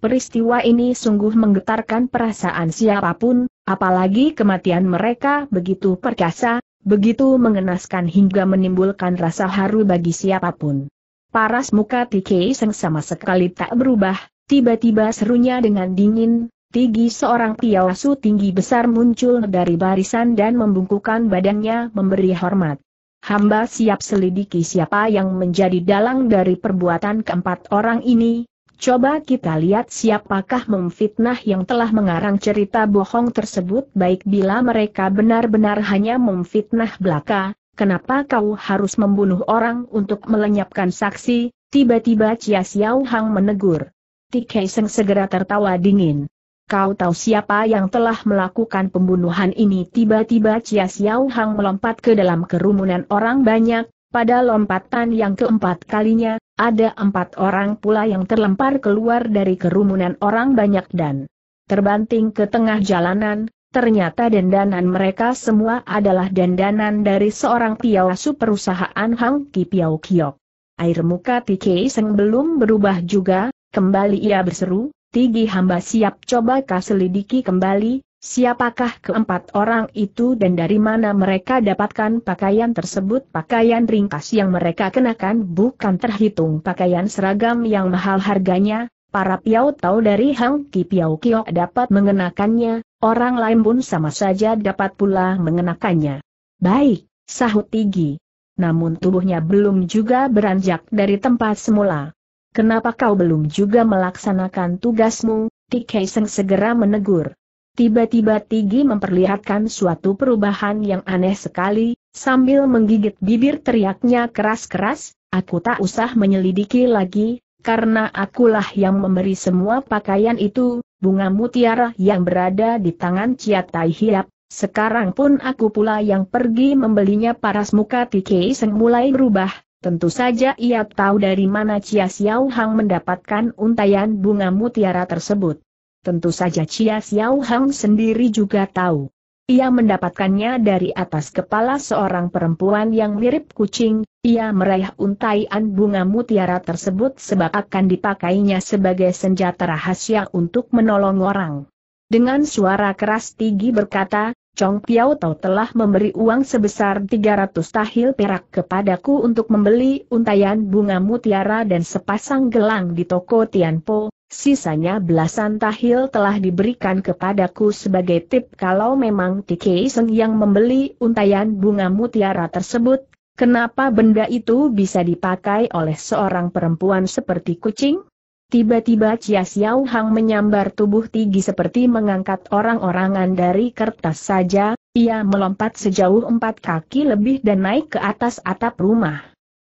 Peristiwa ini sungguh menggetarkan perasaan siapapun, apalagi kematian mereka begitu perkasa, begitu mengenaskan hingga menimbulkan rasa haru bagi siapapun. Paras muka Tikei Seng sama sekali tak berubah, tiba-tiba serunya dengan dingin, Tinggi seorang piasu tinggi besar muncul dari barisan dan membungkukan badannya memberi hormat. Hamba siap selidiki siapa yang menjadi dalang dari perbuatan keempat orang ini, Coba kita lihat siapakah memfitnah yang telah mengarang cerita bohong tersebut baik bila mereka benar-benar hanya memfitnah belaka, kenapa kau harus membunuh orang untuk melenyapkan saksi, tiba-tiba Chia Xiao Hang menegur. Tikai Seng segera tertawa dingin. Kau tahu siapa yang telah melakukan pembunuhan ini? Tiba-tiba Chia Xiao Hang melompat ke dalam kerumunan orang banyak, pada lompatan yang keempat kalinya, ada empat orang pula yang terlempar keluar dari kerumunan orang banyak dan terbanting ke tengah jalanan, ternyata dandanan mereka semua adalah dandanan dari seorang piawasu perusahaan Hang Ki Piao Kiok. Air muka Tiki Seng belum berubah juga, kembali ia berseru, Tigi hamba siap coba kau selidiki kembali, siapakah keempat orang itu dan dari mana mereka dapatkan pakaian tersebut. Pakaian ringkas yang mereka kenakan bukan terhitung pakaian seragam yang mahal harganya, para piau tahu dari Hang Ki Piau kio dapat mengenakannya, orang lain pun sama saja dapat pula mengenakannya. Baik, sahut Tigi. Namun tubuhnya belum juga beranjak dari tempat semula. Kenapa kau belum juga melaksanakan tugasmu? Tikei Seng segera menegur. Tiba-tiba Tigi memperlihatkan suatu perubahan yang aneh sekali, sambil menggigit bibir teriaknya keras-keras, aku tak usah menyelidiki lagi, karena akulah yang memberi semua pakaian itu, bunga mutiara yang berada di tangan Tai Hiap, sekarang pun aku pula yang pergi membelinya paras muka Tikei Seng mulai berubah, Tentu saja ia tahu dari mana Chia Xiao Hang mendapatkan untayan bunga mutiara tersebut. Tentu saja Chia Xiao Hang sendiri juga tahu. Ia mendapatkannya dari atas kepala seorang perempuan yang mirip kucing, ia meraih untaian bunga mutiara tersebut sebab akan dipakainya sebagai senjata rahasia untuk menolong orang. Dengan suara keras tinggi berkata, Chong Piao Tau telah memberi uang sebesar 300 tahil perak kepadaku untuk membeli untayan bunga mutiara dan sepasang gelang di toko Tianpo, sisanya belasan tahil telah diberikan kepadaku sebagai tip kalau memang Tike Seng yang membeli untayan bunga mutiara tersebut, kenapa benda itu bisa dipakai oleh seorang perempuan seperti kucing? Tiba-tiba Chia Xiao Hang menyambar tubuh tinggi seperti mengangkat orang-orangan dari kertas saja, ia melompat sejauh empat kaki lebih dan naik ke atas atap rumah.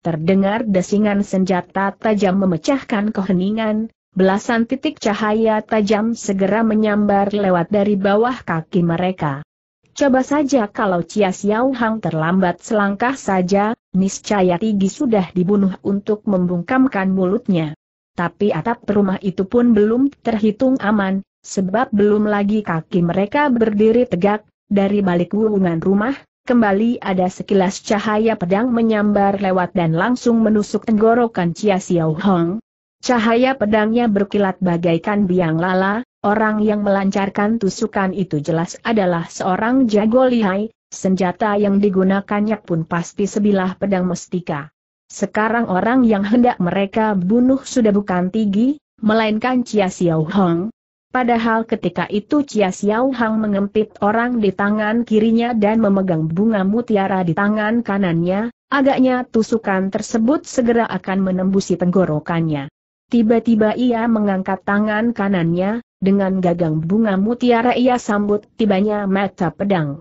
Terdengar desingan senjata tajam memecahkan keheningan, belasan titik cahaya tajam segera menyambar lewat dari bawah kaki mereka. Coba saja kalau Chia Xiao Hang terlambat selangkah saja, niscaya Tigi sudah dibunuh untuk membungkamkan mulutnya tapi atap rumah itu pun belum terhitung aman, sebab belum lagi kaki mereka berdiri tegak, dari balik wuungan rumah, kembali ada sekilas cahaya pedang menyambar lewat dan langsung menusuk tenggorokan Chia Xiao Hong. Cahaya pedangnya berkilat bagaikan biang lala, orang yang melancarkan tusukan itu jelas adalah seorang jago lihai, senjata yang digunakannya pun pasti sebilah pedang mestika. Sekarang orang yang hendak mereka bunuh sudah bukan Tigi, melainkan Chia Xiao Hong. Padahal ketika itu Chia Xiao Hong mengempit orang di tangan kirinya dan memegang bunga mutiara di tangan kanannya, agaknya tusukan tersebut segera akan menembusi tenggorokannya. Tiba-tiba ia mengangkat tangan kanannya, dengan gagang bunga mutiara ia sambut tibanya mata pedang.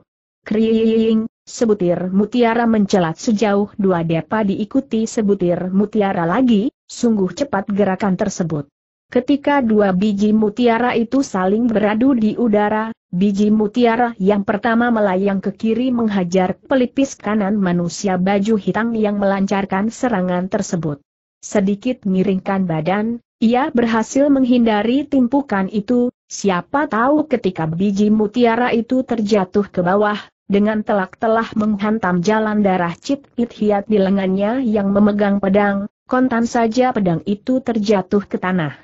Kriing, sebutir mutiara mencelat sejauh dua depa diikuti sebutir mutiara lagi, sungguh cepat gerakan tersebut. Ketika dua biji mutiara itu saling beradu di udara, biji mutiara yang pertama melayang ke kiri menghajar pelipis kanan manusia baju hitam yang melancarkan serangan tersebut. Sedikit miringkan badan, ia berhasil menghindari timpukan itu, siapa tahu ketika biji mutiara itu terjatuh ke bawah, dengan telak-telah menghantam jalan darah Cip It Hiat di lengannya yang memegang pedang, kontan saja pedang itu terjatuh ke tanah.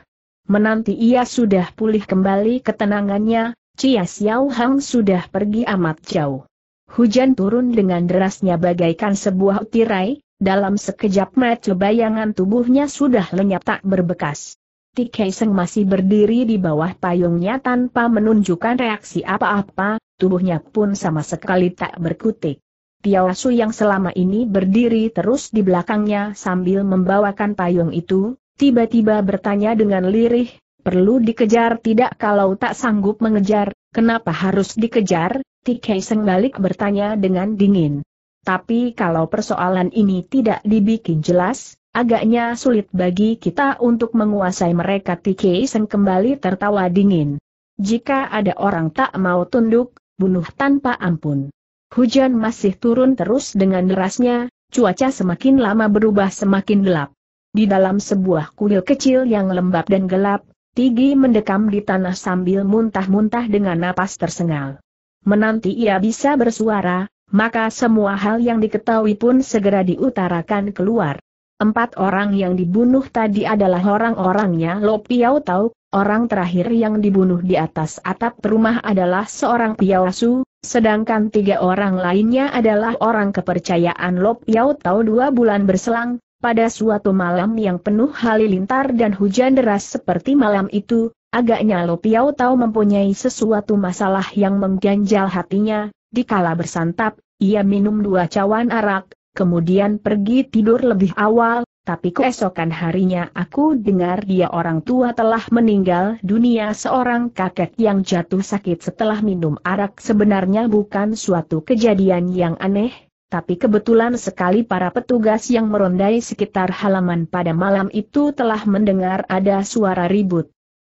Menanti ia sudah pulih kembali ketenangannya, Cia Xiao Hang sudah pergi amat jauh. Hujan turun dengan derasnya bagaikan sebuah tirai, dalam sekejap mata bayangan tubuhnya sudah lenyap tak berbekas. Tikei Seng masih berdiri di bawah payungnya tanpa menunjukkan reaksi apa-apa, tubuhnya pun sama sekali tak berkutik. Tiawasu yang selama ini berdiri terus di belakangnya sambil membawakan payung itu, tiba-tiba bertanya dengan lirih, perlu dikejar tidak kalau tak sanggup mengejar, kenapa harus dikejar? Tikei Seng balik bertanya dengan dingin. Tapi kalau persoalan ini tidak dibikin jelas, agaknya sulit bagi kita untuk menguasai mereka Tiki Seng kembali tertawa dingin. Jika ada orang tak mau tunduk, bunuh tanpa ampun. Hujan masih turun terus dengan derasnya, cuaca semakin lama berubah semakin gelap. Di dalam sebuah kuil kecil yang lembab dan gelap, Tigi mendekam di tanah sambil muntah-muntah dengan napas tersengal. Menanti ia bisa bersuara, maka semua hal yang diketahui pun segera diutarakan keluar. Empat orang yang dibunuh tadi adalah orang-orangnya Lo Piao Tau, orang terakhir yang dibunuh di atas atap rumah adalah seorang Piao Su, sedangkan tiga orang lainnya adalah orang kepercayaan Lo Piao Tau dua bulan berselang, pada suatu malam yang penuh halilintar dan hujan deras seperti malam itu, agaknya Lo Piao Tau mempunyai sesuatu masalah yang mengganjal hatinya, Dikala bersantap, ia minum dua cawan arak, kemudian pergi tidur lebih awal, tapi keesokan harinya aku dengar dia orang tua telah meninggal dunia seorang kakek yang jatuh sakit setelah minum arak sebenarnya bukan suatu kejadian yang aneh, tapi kebetulan sekali para petugas yang merondai sekitar halaman pada malam itu telah mendengar ada suara ribut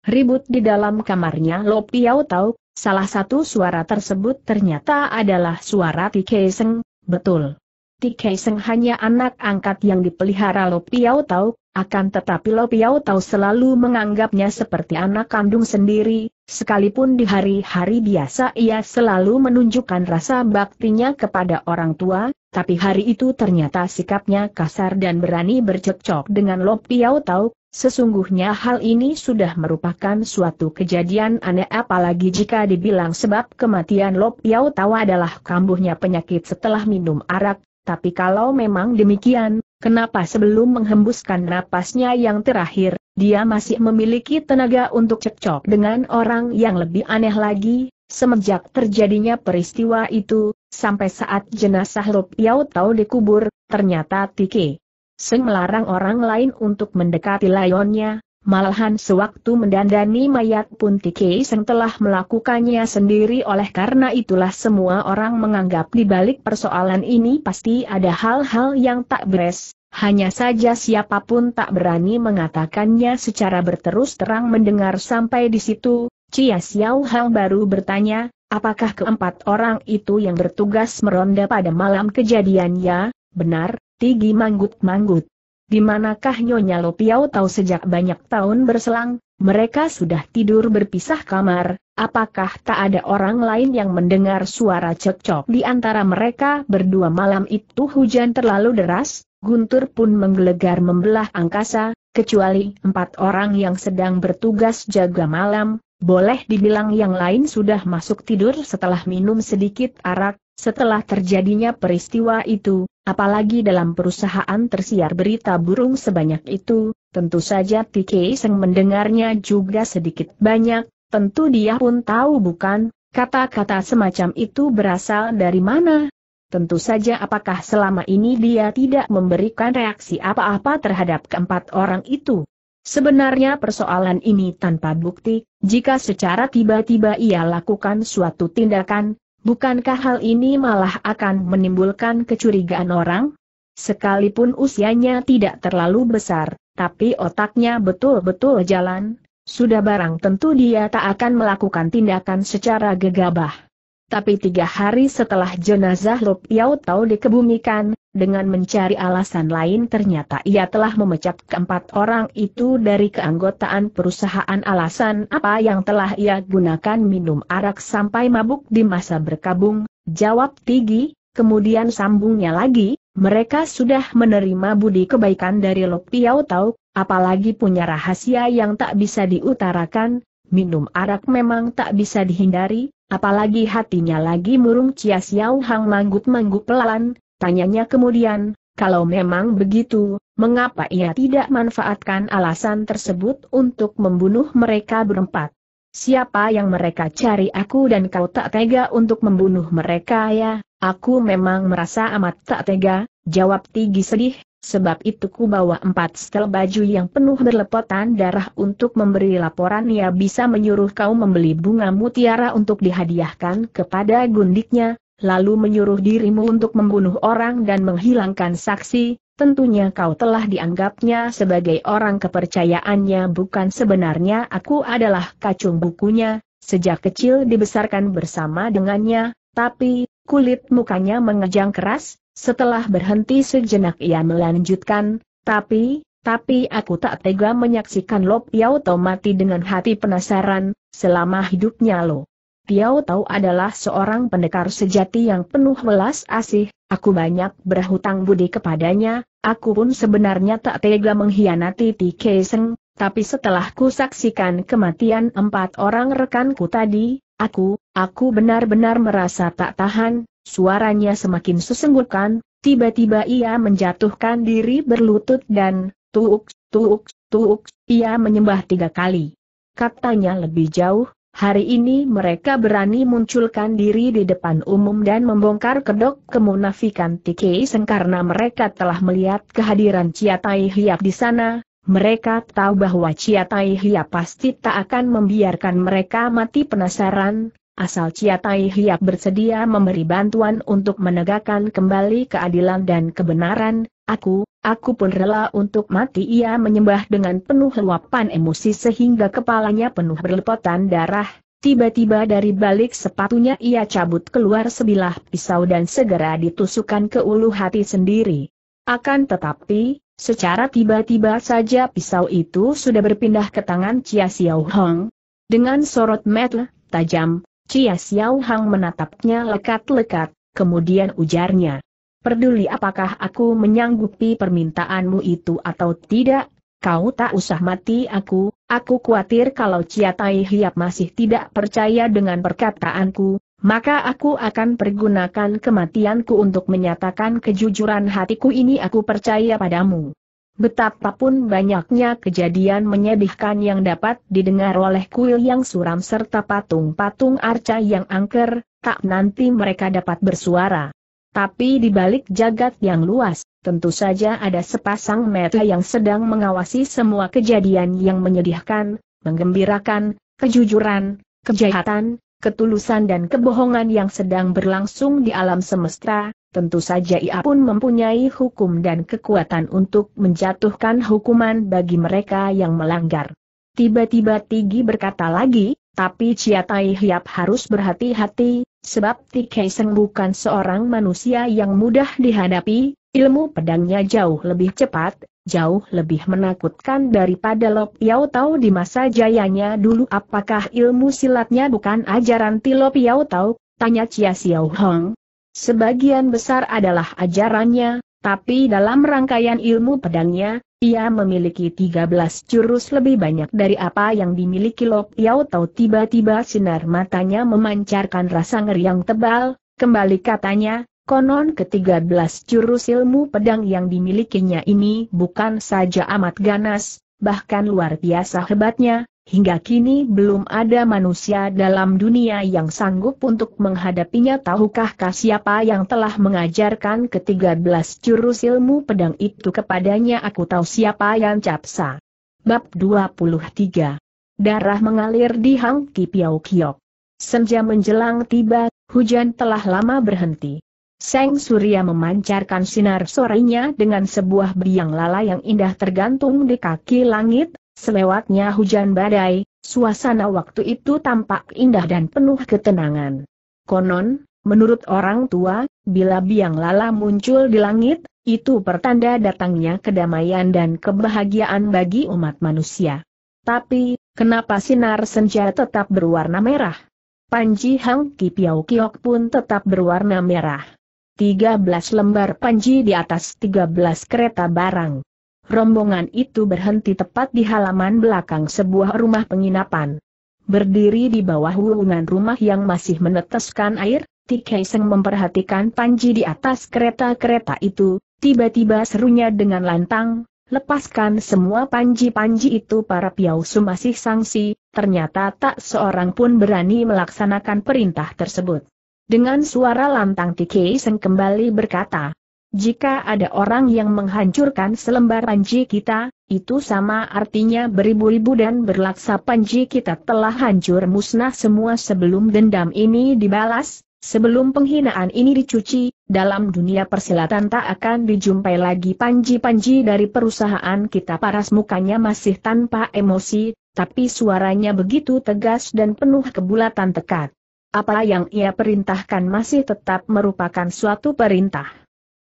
ribut di dalam kamarnya Lo Piao tahu, salah satu suara tersebut ternyata adalah suara Tike Seng, betul. Tike Seng hanya anak angkat yang dipelihara Lo Piao tahu, akan tetapi Lo Piao tahu selalu menganggapnya seperti anak kandung sendiri, sekalipun di hari-hari biasa ia selalu menunjukkan rasa baktinya kepada orang tua, tapi hari itu ternyata sikapnya kasar dan berani bercekcok dengan Lo Piao tahu, Sesungguhnya hal ini sudah merupakan suatu kejadian aneh apalagi jika dibilang sebab kematian Lop Yau Tawa adalah kambuhnya penyakit setelah minum arak, tapi kalau memang demikian, kenapa sebelum menghembuskan napasnya yang terakhir, dia masih memiliki tenaga untuk cekcok dengan orang yang lebih aneh lagi, semenjak terjadinya peristiwa itu, sampai saat jenazah Lop Yau Tawa dikubur, ternyata Tike Seng melarang orang lain untuk mendekati layonnya, malahan sewaktu mendandani mayat pun Tike Seng telah melakukannya sendiri oleh karena itulah semua orang menganggap di balik persoalan ini pasti ada hal-hal yang tak beres. Hanya saja siapapun tak berani mengatakannya secara berterus terang mendengar sampai di situ, Cia Xiao Hang baru bertanya, apakah keempat orang itu yang bertugas meronda pada malam kejadian ya, benar, Tigi manggut-manggut. Di manakah Nyonya Lopiau tahu sejak banyak tahun berselang, mereka sudah tidur berpisah kamar, apakah tak ada orang lain yang mendengar suara cekcok di antara mereka berdua malam itu hujan terlalu deras, guntur pun menggelegar membelah angkasa, kecuali empat orang yang sedang bertugas jaga malam, boleh dibilang yang lain sudah masuk tidur setelah minum sedikit arak, setelah terjadinya peristiwa itu, apalagi dalam perusahaan tersiar berita burung sebanyak itu, tentu saja TK Seng mendengarnya juga sedikit banyak, tentu dia pun tahu bukan, kata-kata semacam itu berasal dari mana. Tentu saja apakah selama ini dia tidak memberikan reaksi apa-apa terhadap keempat orang itu. Sebenarnya persoalan ini tanpa bukti, jika secara tiba-tiba ia lakukan suatu tindakan, bukankah hal ini malah akan menimbulkan kecurigaan orang? Sekalipun usianya tidak terlalu besar, tapi otaknya betul-betul jalan, sudah barang tentu dia tak akan melakukan tindakan secara gegabah. Tapi tiga hari setelah jenazah Lop Yau Tau dikebumikan, dengan mencari alasan lain ternyata ia telah memecat keempat orang itu dari keanggotaan perusahaan alasan apa yang telah ia gunakan minum arak sampai mabuk di masa berkabung, jawab Tigi, kemudian sambungnya lagi, mereka sudah menerima budi kebaikan dari Lop Yau Tau, apalagi punya rahasia yang tak bisa diutarakan, minum arak memang tak bisa dihindari, Apalagi hatinya lagi murung Cia Xiao Hang manggut-manggut pelan, tanyanya kemudian, kalau memang begitu, mengapa ia tidak manfaatkan alasan tersebut untuk membunuh mereka berempat? Siapa yang mereka cari aku dan kau tak tega untuk membunuh mereka ya? Aku memang merasa amat tak tega, jawab Tigi sedih, Sebab itu ku bawa empat setel baju yang penuh berlepotan darah untuk memberi laporan ia bisa menyuruh kau membeli bunga mutiara untuk dihadiahkan kepada gundiknya, lalu menyuruh dirimu untuk membunuh orang dan menghilangkan saksi, tentunya kau telah dianggapnya sebagai orang kepercayaannya bukan sebenarnya aku adalah kacung bukunya, sejak kecil dibesarkan bersama dengannya, tapi, Kulit mukanya mengejang keras, setelah berhenti sejenak ia melanjutkan, tapi, tapi aku tak tega menyaksikan Lop Piao Tau mati dengan hati penasaran, selama hidupnya lo. Piao Tau adalah seorang pendekar sejati yang penuh welas asih, aku banyak berhutang budi kepadanya, aku pun sebenarnya tak tega mengkhianati Ti Seng, tapi setelah ku saksikan kematian empat orang rekanku tadi, Aku, aku benar-benar merasa tak tahan, suaranya semakin sesenggukan, tiba-tiba ia menjatuhkan diri berlutut dan, tuuk, tuuk, tuuk, ia menyembah tiga kali. Katanya lebih jauh, hari ini mereka berani munculkan diri di depan umum dan membongkar kedok kemunafikan Tiki Seng karena mereka telah melihat kehadiran Tai Hiap di sana, mereka tahu bahwa Ciatai Hiap pasti tak akan membiarkan mereka mati penasaran, asal Ciatai Hiap bersedia memberi bantuan untuk menegakkan kembali keadilan dan kebenaran, aku, aku pun rela untuk mati ia menyembah dengan penuh luapan emosi sehingga kepalanya penuh berlepotan darah, tiba-tiba dari balik sepatunya ia cabut keluar sebilah pisau dan segera ditusukkan ke ulu hati sendiri. Akan tetapi, Secara tiba-tiba saja pisau itu sudah berpindah ke tangan Chia Xiao Hong. Dengan sorot mata tajam, Chia Xiao Hong menatapnya lekat-lekat, kemudian ujarnya. "Perduli apakah aku menyanggupi permintaanmu itu atau tidak, kau tak usah mati aku, aku khawatir kalau Chia Tai Hiap masih tidak percaya dengan perkataanku, maka aku akan pergunakan kematianku untuk menyatakan kejujuran hatiku ini aku percaya padamu. Betapapun banyaknya kejadian menyedihkan yang dapat didengar oleh kuil yang suram serta patung-patung arca yang angker, tak nanti mereka dapat bersuara. Tapi di balik jagat yang luas, tentu saja ada sepasang mata yang sedang mengawasi semua kejadian yang menyedihkan, menggembirakan, kejujuran, kejahatan, ketulusan dan kebohongan yang sedang berlangsung di alam semesta, tentu saja ia pun mempunyai hukum dan kekuatan untuk menjatuhkan hukuman bagi mereka yang melanggar. Tiba-tiba Tigi berkata lagi, tapi Ciatai Hiap harus berhati-hati, sebab Seng bukan seorang manusia yang mudah dihadapi, ilmu pedangnya jauh lebih cepat, jauh lebih menakutkan daripada Lop Yau Tau di masa jayanya dulu apakah ilmu silatnya bukan ajaran Ti Lop Yau Tau, tanya Chia Xiao Hong. Sebagian besar adalah ajarannya, tapi dalam rangkaian ilmu pedangnya, ia memiliki 13 jurus lebih banyak dari apa yang dimiliki Lop Yau Tau tiba-tiba sinar matanya memancarkan rasa ngeri yang tebal, kembali katanya, Konon ketiga belas jurus ilmu pedang yang dimilikinya ini bukan saja amat ganas, bahkan luar biasa hebatnya, hingga kini belum ada manusia dalam dunia yang sanggup untuk menghadapinya tahukah siapa yang telah mengajarkan ketiga belas jurus ilmu pedang itu kepadanya aku tahu siapa yang capsa. Bab 23 Darah mengalir di Hang Ki Piau Kiok. Senja menjelang tiba, hujan telah lama berhenti. Seng Surya memancarkan sinar sorenya dengan sebuah biang lala yang indah tergantung di kaki langit, selewatnya hujan badai, suasana waktu itu tampak indah dan penuh ketenangan. Konon, menurut orang tua, bila biang lala muncul di langit, itu pertanda datangnya kedamaian dan kebahagiaan bagi umat manusia. Tapi, kenapa sinar senja tetap berwarna merah? Panji Hang Piao Kiok pun tetap berwarna merah. 13 lembar panji di atas 13 kereta barang. Rombongan itu berhenti tepat di halaman belakang sebuah rumah penginapan. Berdiri di bawah wulungan rumah yang masih meneteskan air, Seng memperhatikan panji di atas kereta-kereta itu, tiba-tiba serunya dengan lantang, lepaskan semua panji-panji itu para piausu masih sangsi, ternyata tak seorang pun berani melaksanakan perintah tersebut. Dengan suara lantang Tiki Seng kembali berkata, jika ada orang yang menghancurkan selembar panji kita, itu sama artinya beribu-ribu dan berlaksa panji kita telah hancur musnah semua sebelum dendam ini dibalas, sebelum penghinaan ini dicuci, dalam dunia persilatan tak akan dijumpai lagi panji-panji dari perusahaan kita paras mukanya masih tanpa emosi, tapi suaranya begitu tegas dan penuh kebulatan tekad. Apa yang ia perintahkan masih tetap merupakan suatu perintah.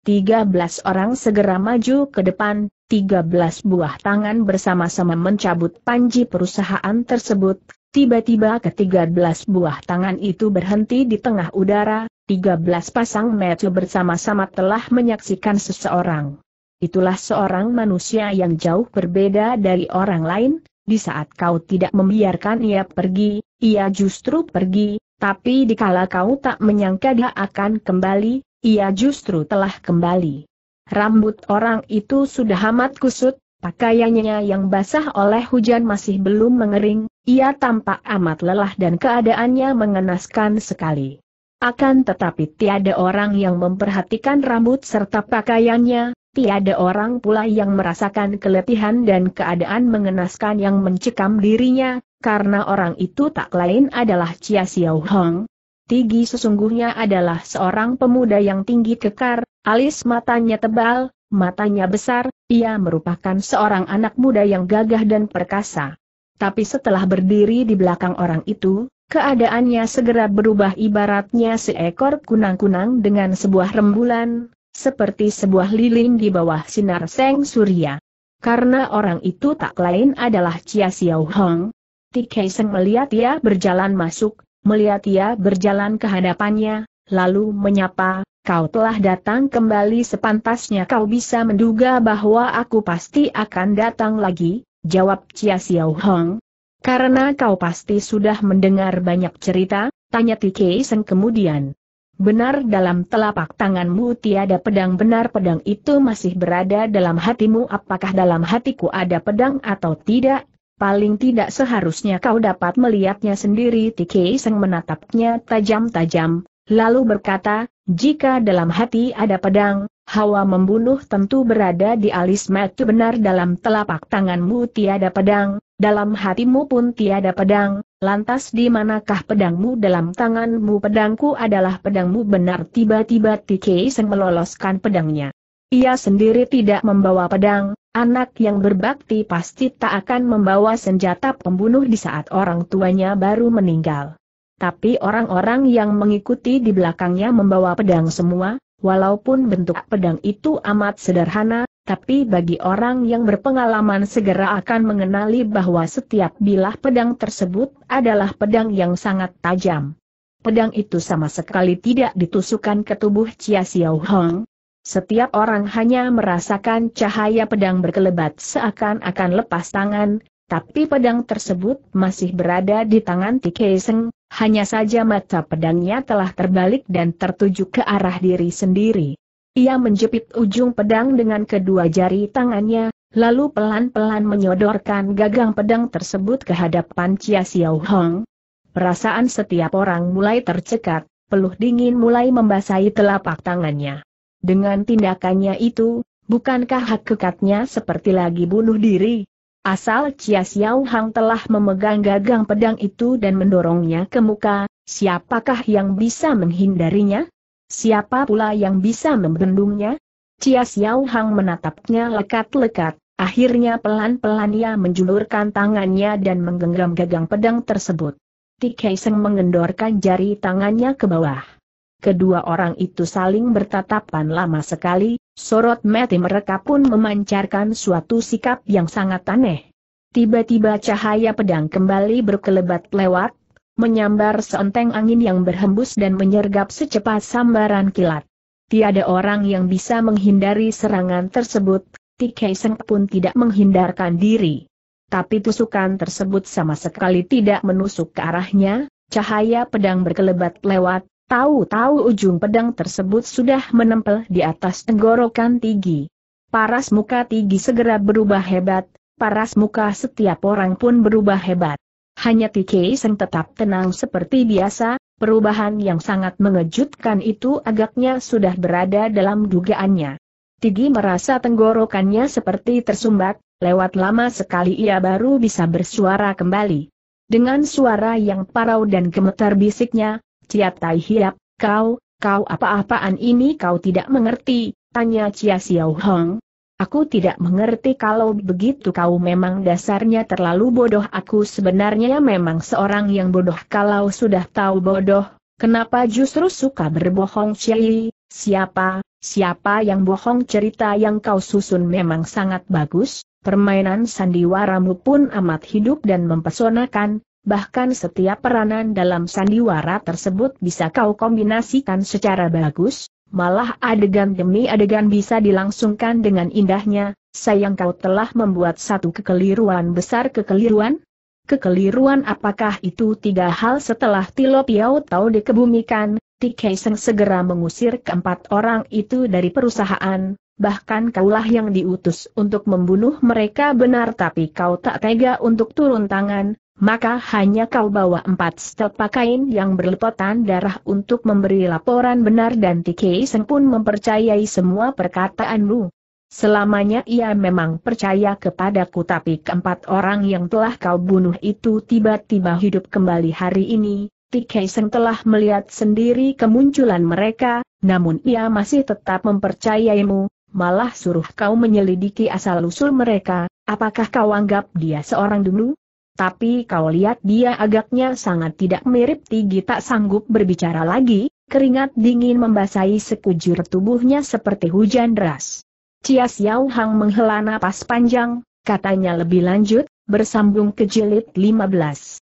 13 orang segera maju ke depan, 13 buah tangan bersama-sama mencabut panji perusahaan tersebut, tiba-tiba ketiga belas buah tangan itu berhenti di tengah udara, 13 pasang metu bersama-sama telah menyaksikan seseorang. Itulah seorang manusia yang jauh berbeda dari orang lain, di saat kau tidak membiarkan ia pergi, ia justru pergi, tapi dikala kau tak menyangka dia akan kembali, ia justru telah kembali. Rambut orang itu sudah amat kusut, pakaiannya yang basah oleh hujan masih belum mengering, ia tampak amat lelah dan keadaannya mengenaskan sekali. Akan tetapi tiada orang yang memperhatikan rambut serta pakaiannya, tiada orang pula yang merasakan keletihan dan keadaan mengenaskan yang mencekam dirinya, karena orang itu tak lain adalah Chia Xiao Hong. Tigi sesungguhnya adalah seorang pemuda yang tinggi kekar, alis matanya tebal, matanya besar, ia merupakan seorang anak muda yang gagah dan perkasa. Tapi setelah berdiri di belakang orang itu, keadaannya segera berubah ibaratnya seekor kunang-kunang dengan sebuah rembulan, seperti sebuah lilin di bawah sinar seng surya. Karena orang itu tak lain adalah Chia Xiao Hong, Tikaiseng melihat ia berjalan masuk, melihat ia berjalan ke hadapannya, lalu menyapa, kau telah datang kembali sepantasnya kau bisa menduga bahwa aku pasti akan datang lagi, jawab Chia Xiao Hong. Karena kau pasti sudah mendengar banyak cerita, tanya Tike kemudian. Benar dalam telapak tanganmu tiada pedang benar pedang itu masih berada dalam hatimu apakah dalam hatiku ada pedang atau tidak, Paling tidak seharusnya kau dapat melihatnya sendiri Tike Seng menatapnya tajam-tajam, lalu berkata, jika dalam hati ada pedang, hawa membunuh tentu berada di alis mata benar dalam telapak tanganmu tiada pedang, dalam hatimu pun tiada pedang, lantas di manakah pedangmu dalam tanganmu pedangku adalah pedangmu benar tiba-tiba Tike Seng meloloskan pedangnya. Ia sendiri tidak membawa pedang, anak yang berbakti pasti tak akan membawa senjata pembunuh di saat orang tuanya baru meninggal. Tapi orang-orang yang mengikuti di belakangnya membawa pedang semua, walaupun bentuk pedang itu amat sederhana, tapi bagi orang yang berpengalaman segera akan mengenali bahwa setiap bilah pedang tersebut adalah pedang yang sangat tajam. Pedang itu sama sekali tidak ditusukan ke tubuh Chia Xiao Hong, setiap orang hanya merasakan cahaya pedang berkelebat seakan-akan lepas tangan, tapi pedang tersebut masih berada di tangan Tikeiseng, hanya saja mata pedangnya telah terbalik dan tertuju ke arah diri sendiri. Ia menjepit ujung pedang dengan kedua jari tangannya, lalu pelan-pelan menyodorkan gagang pedang tersebut ke hadapan Chia Xiao Hong. Perasaan setiap orang mulai tercekat, peluh dingin mulai membasahi telapak tangannya. Dengan tindakannya itu, bukankah hakikatnya seperti lagi bunuh diri? Asal Chia Xiao Hang telah memegang gagang pedang itu dan mendorongnya ke muka, siapakah yang bisa menghindarinya? Siapa pula yang bisa membendungnya? Chia Xiao Hang menatapnya lekat-lekat, akhirnya pelan-pelan ia menjulurkan tangannya dan menggenggam gagang pedang tersebut. Ti Kaiseng mengendorkan jari tangannya ke bawah. Kedua orang itu saling bertatapan lama sekali, sorot mati mereka pun memancarkan suatu sikap yang sangat aneh. Tiba-tiba cahaya pedang kembali berkelebat lewat, menyambar seenteng angin yang berhembus dan menyergap secepat sambaran kilat. Tiada orang yang bisa menghindari serangan tersebut, Tikei Seng pun tidak menghindarkan diri. Tapi tusukan tersebut sama sekali tidak menusuk ke arahnya, cahaya pedang berkelebat lewat, Tahu-tahu ujung pedang tersebut sudah menempel di atas tenggorokan Tigi. Paras muka Tigi segera berubah hebat, paras muka setiap orang pun berubah hebat. Hanya Tiki Seng tetap tenang seperti biasa, perubahan yang sangat mengejutkan itu agaknya sudah berada dalam dugaannya. Tigi merasa tenggorokannya seperti tersumbat, lewat lama sekali ia baru bisa bersuara kembali. Dengan suara yang parau dan gemetar bisiknya, Cia Tai Hiap, kau, kau apa-apaan ini kau tidak mengerti, tanya Cia Xiao Hong. Aku tidak mengerti kalau begitu kau memang dasarnya terlalu bodoh aku sebenarnya memang seorang yang bodoh kalau sudah tahu bodoh, kenapa justru suka berbohong Ciai, siapa, siapa yang bohong cerita yang kau susun memang sangat bagus, permainan sandiwaramu pun amat hidup dan mempesonakan, bahkan setiap peranan dalam sandiwara tersebut bisa kau kombinasikan secara bagus, malah adegan demi adegan bisa dilangsungkan dengan indahnya, sayang kau telah membuat satu kekeliruan besar kekeliruan? Kekeliruan apakah itu tiga hal setelah Tilo Piau tahu dikebumikan, Tikaiseng segera mengusir keempat orang itu dari perusahaan, bahkan kaulah yang diutus untuk membunuh mereka benar tapi kau tak tega untuk turun tangan, maka hanya kau bawa empat stel pakaian yang berlepotan darah untuk memberi laporan benar dan Tiki Seng pun mempercayai semua perkataanmu. Selamanya ia memang percaya kepadaku tapi keempat orang yang telah kau bunuh itu tiba-tiba hidup kembali hari ini, Tiki Seng telah melihat sendiri kemunculan mereka, namun ia masih tetap mempercayaimu, malah suruh kau menyelidiki asal-usul mereka, apakah kau anggap dia seorang dulu? tapi kau lihat dia agaknya sangat tidak mirip Tigi tak sanggup berbicara lagi, keringat dingin membasahi sekujur tubuhnya seperti hujan deras. Cia Xiao Hang menghela napas panjang, katanya lebih lanjut, bersambung ke jilid 15.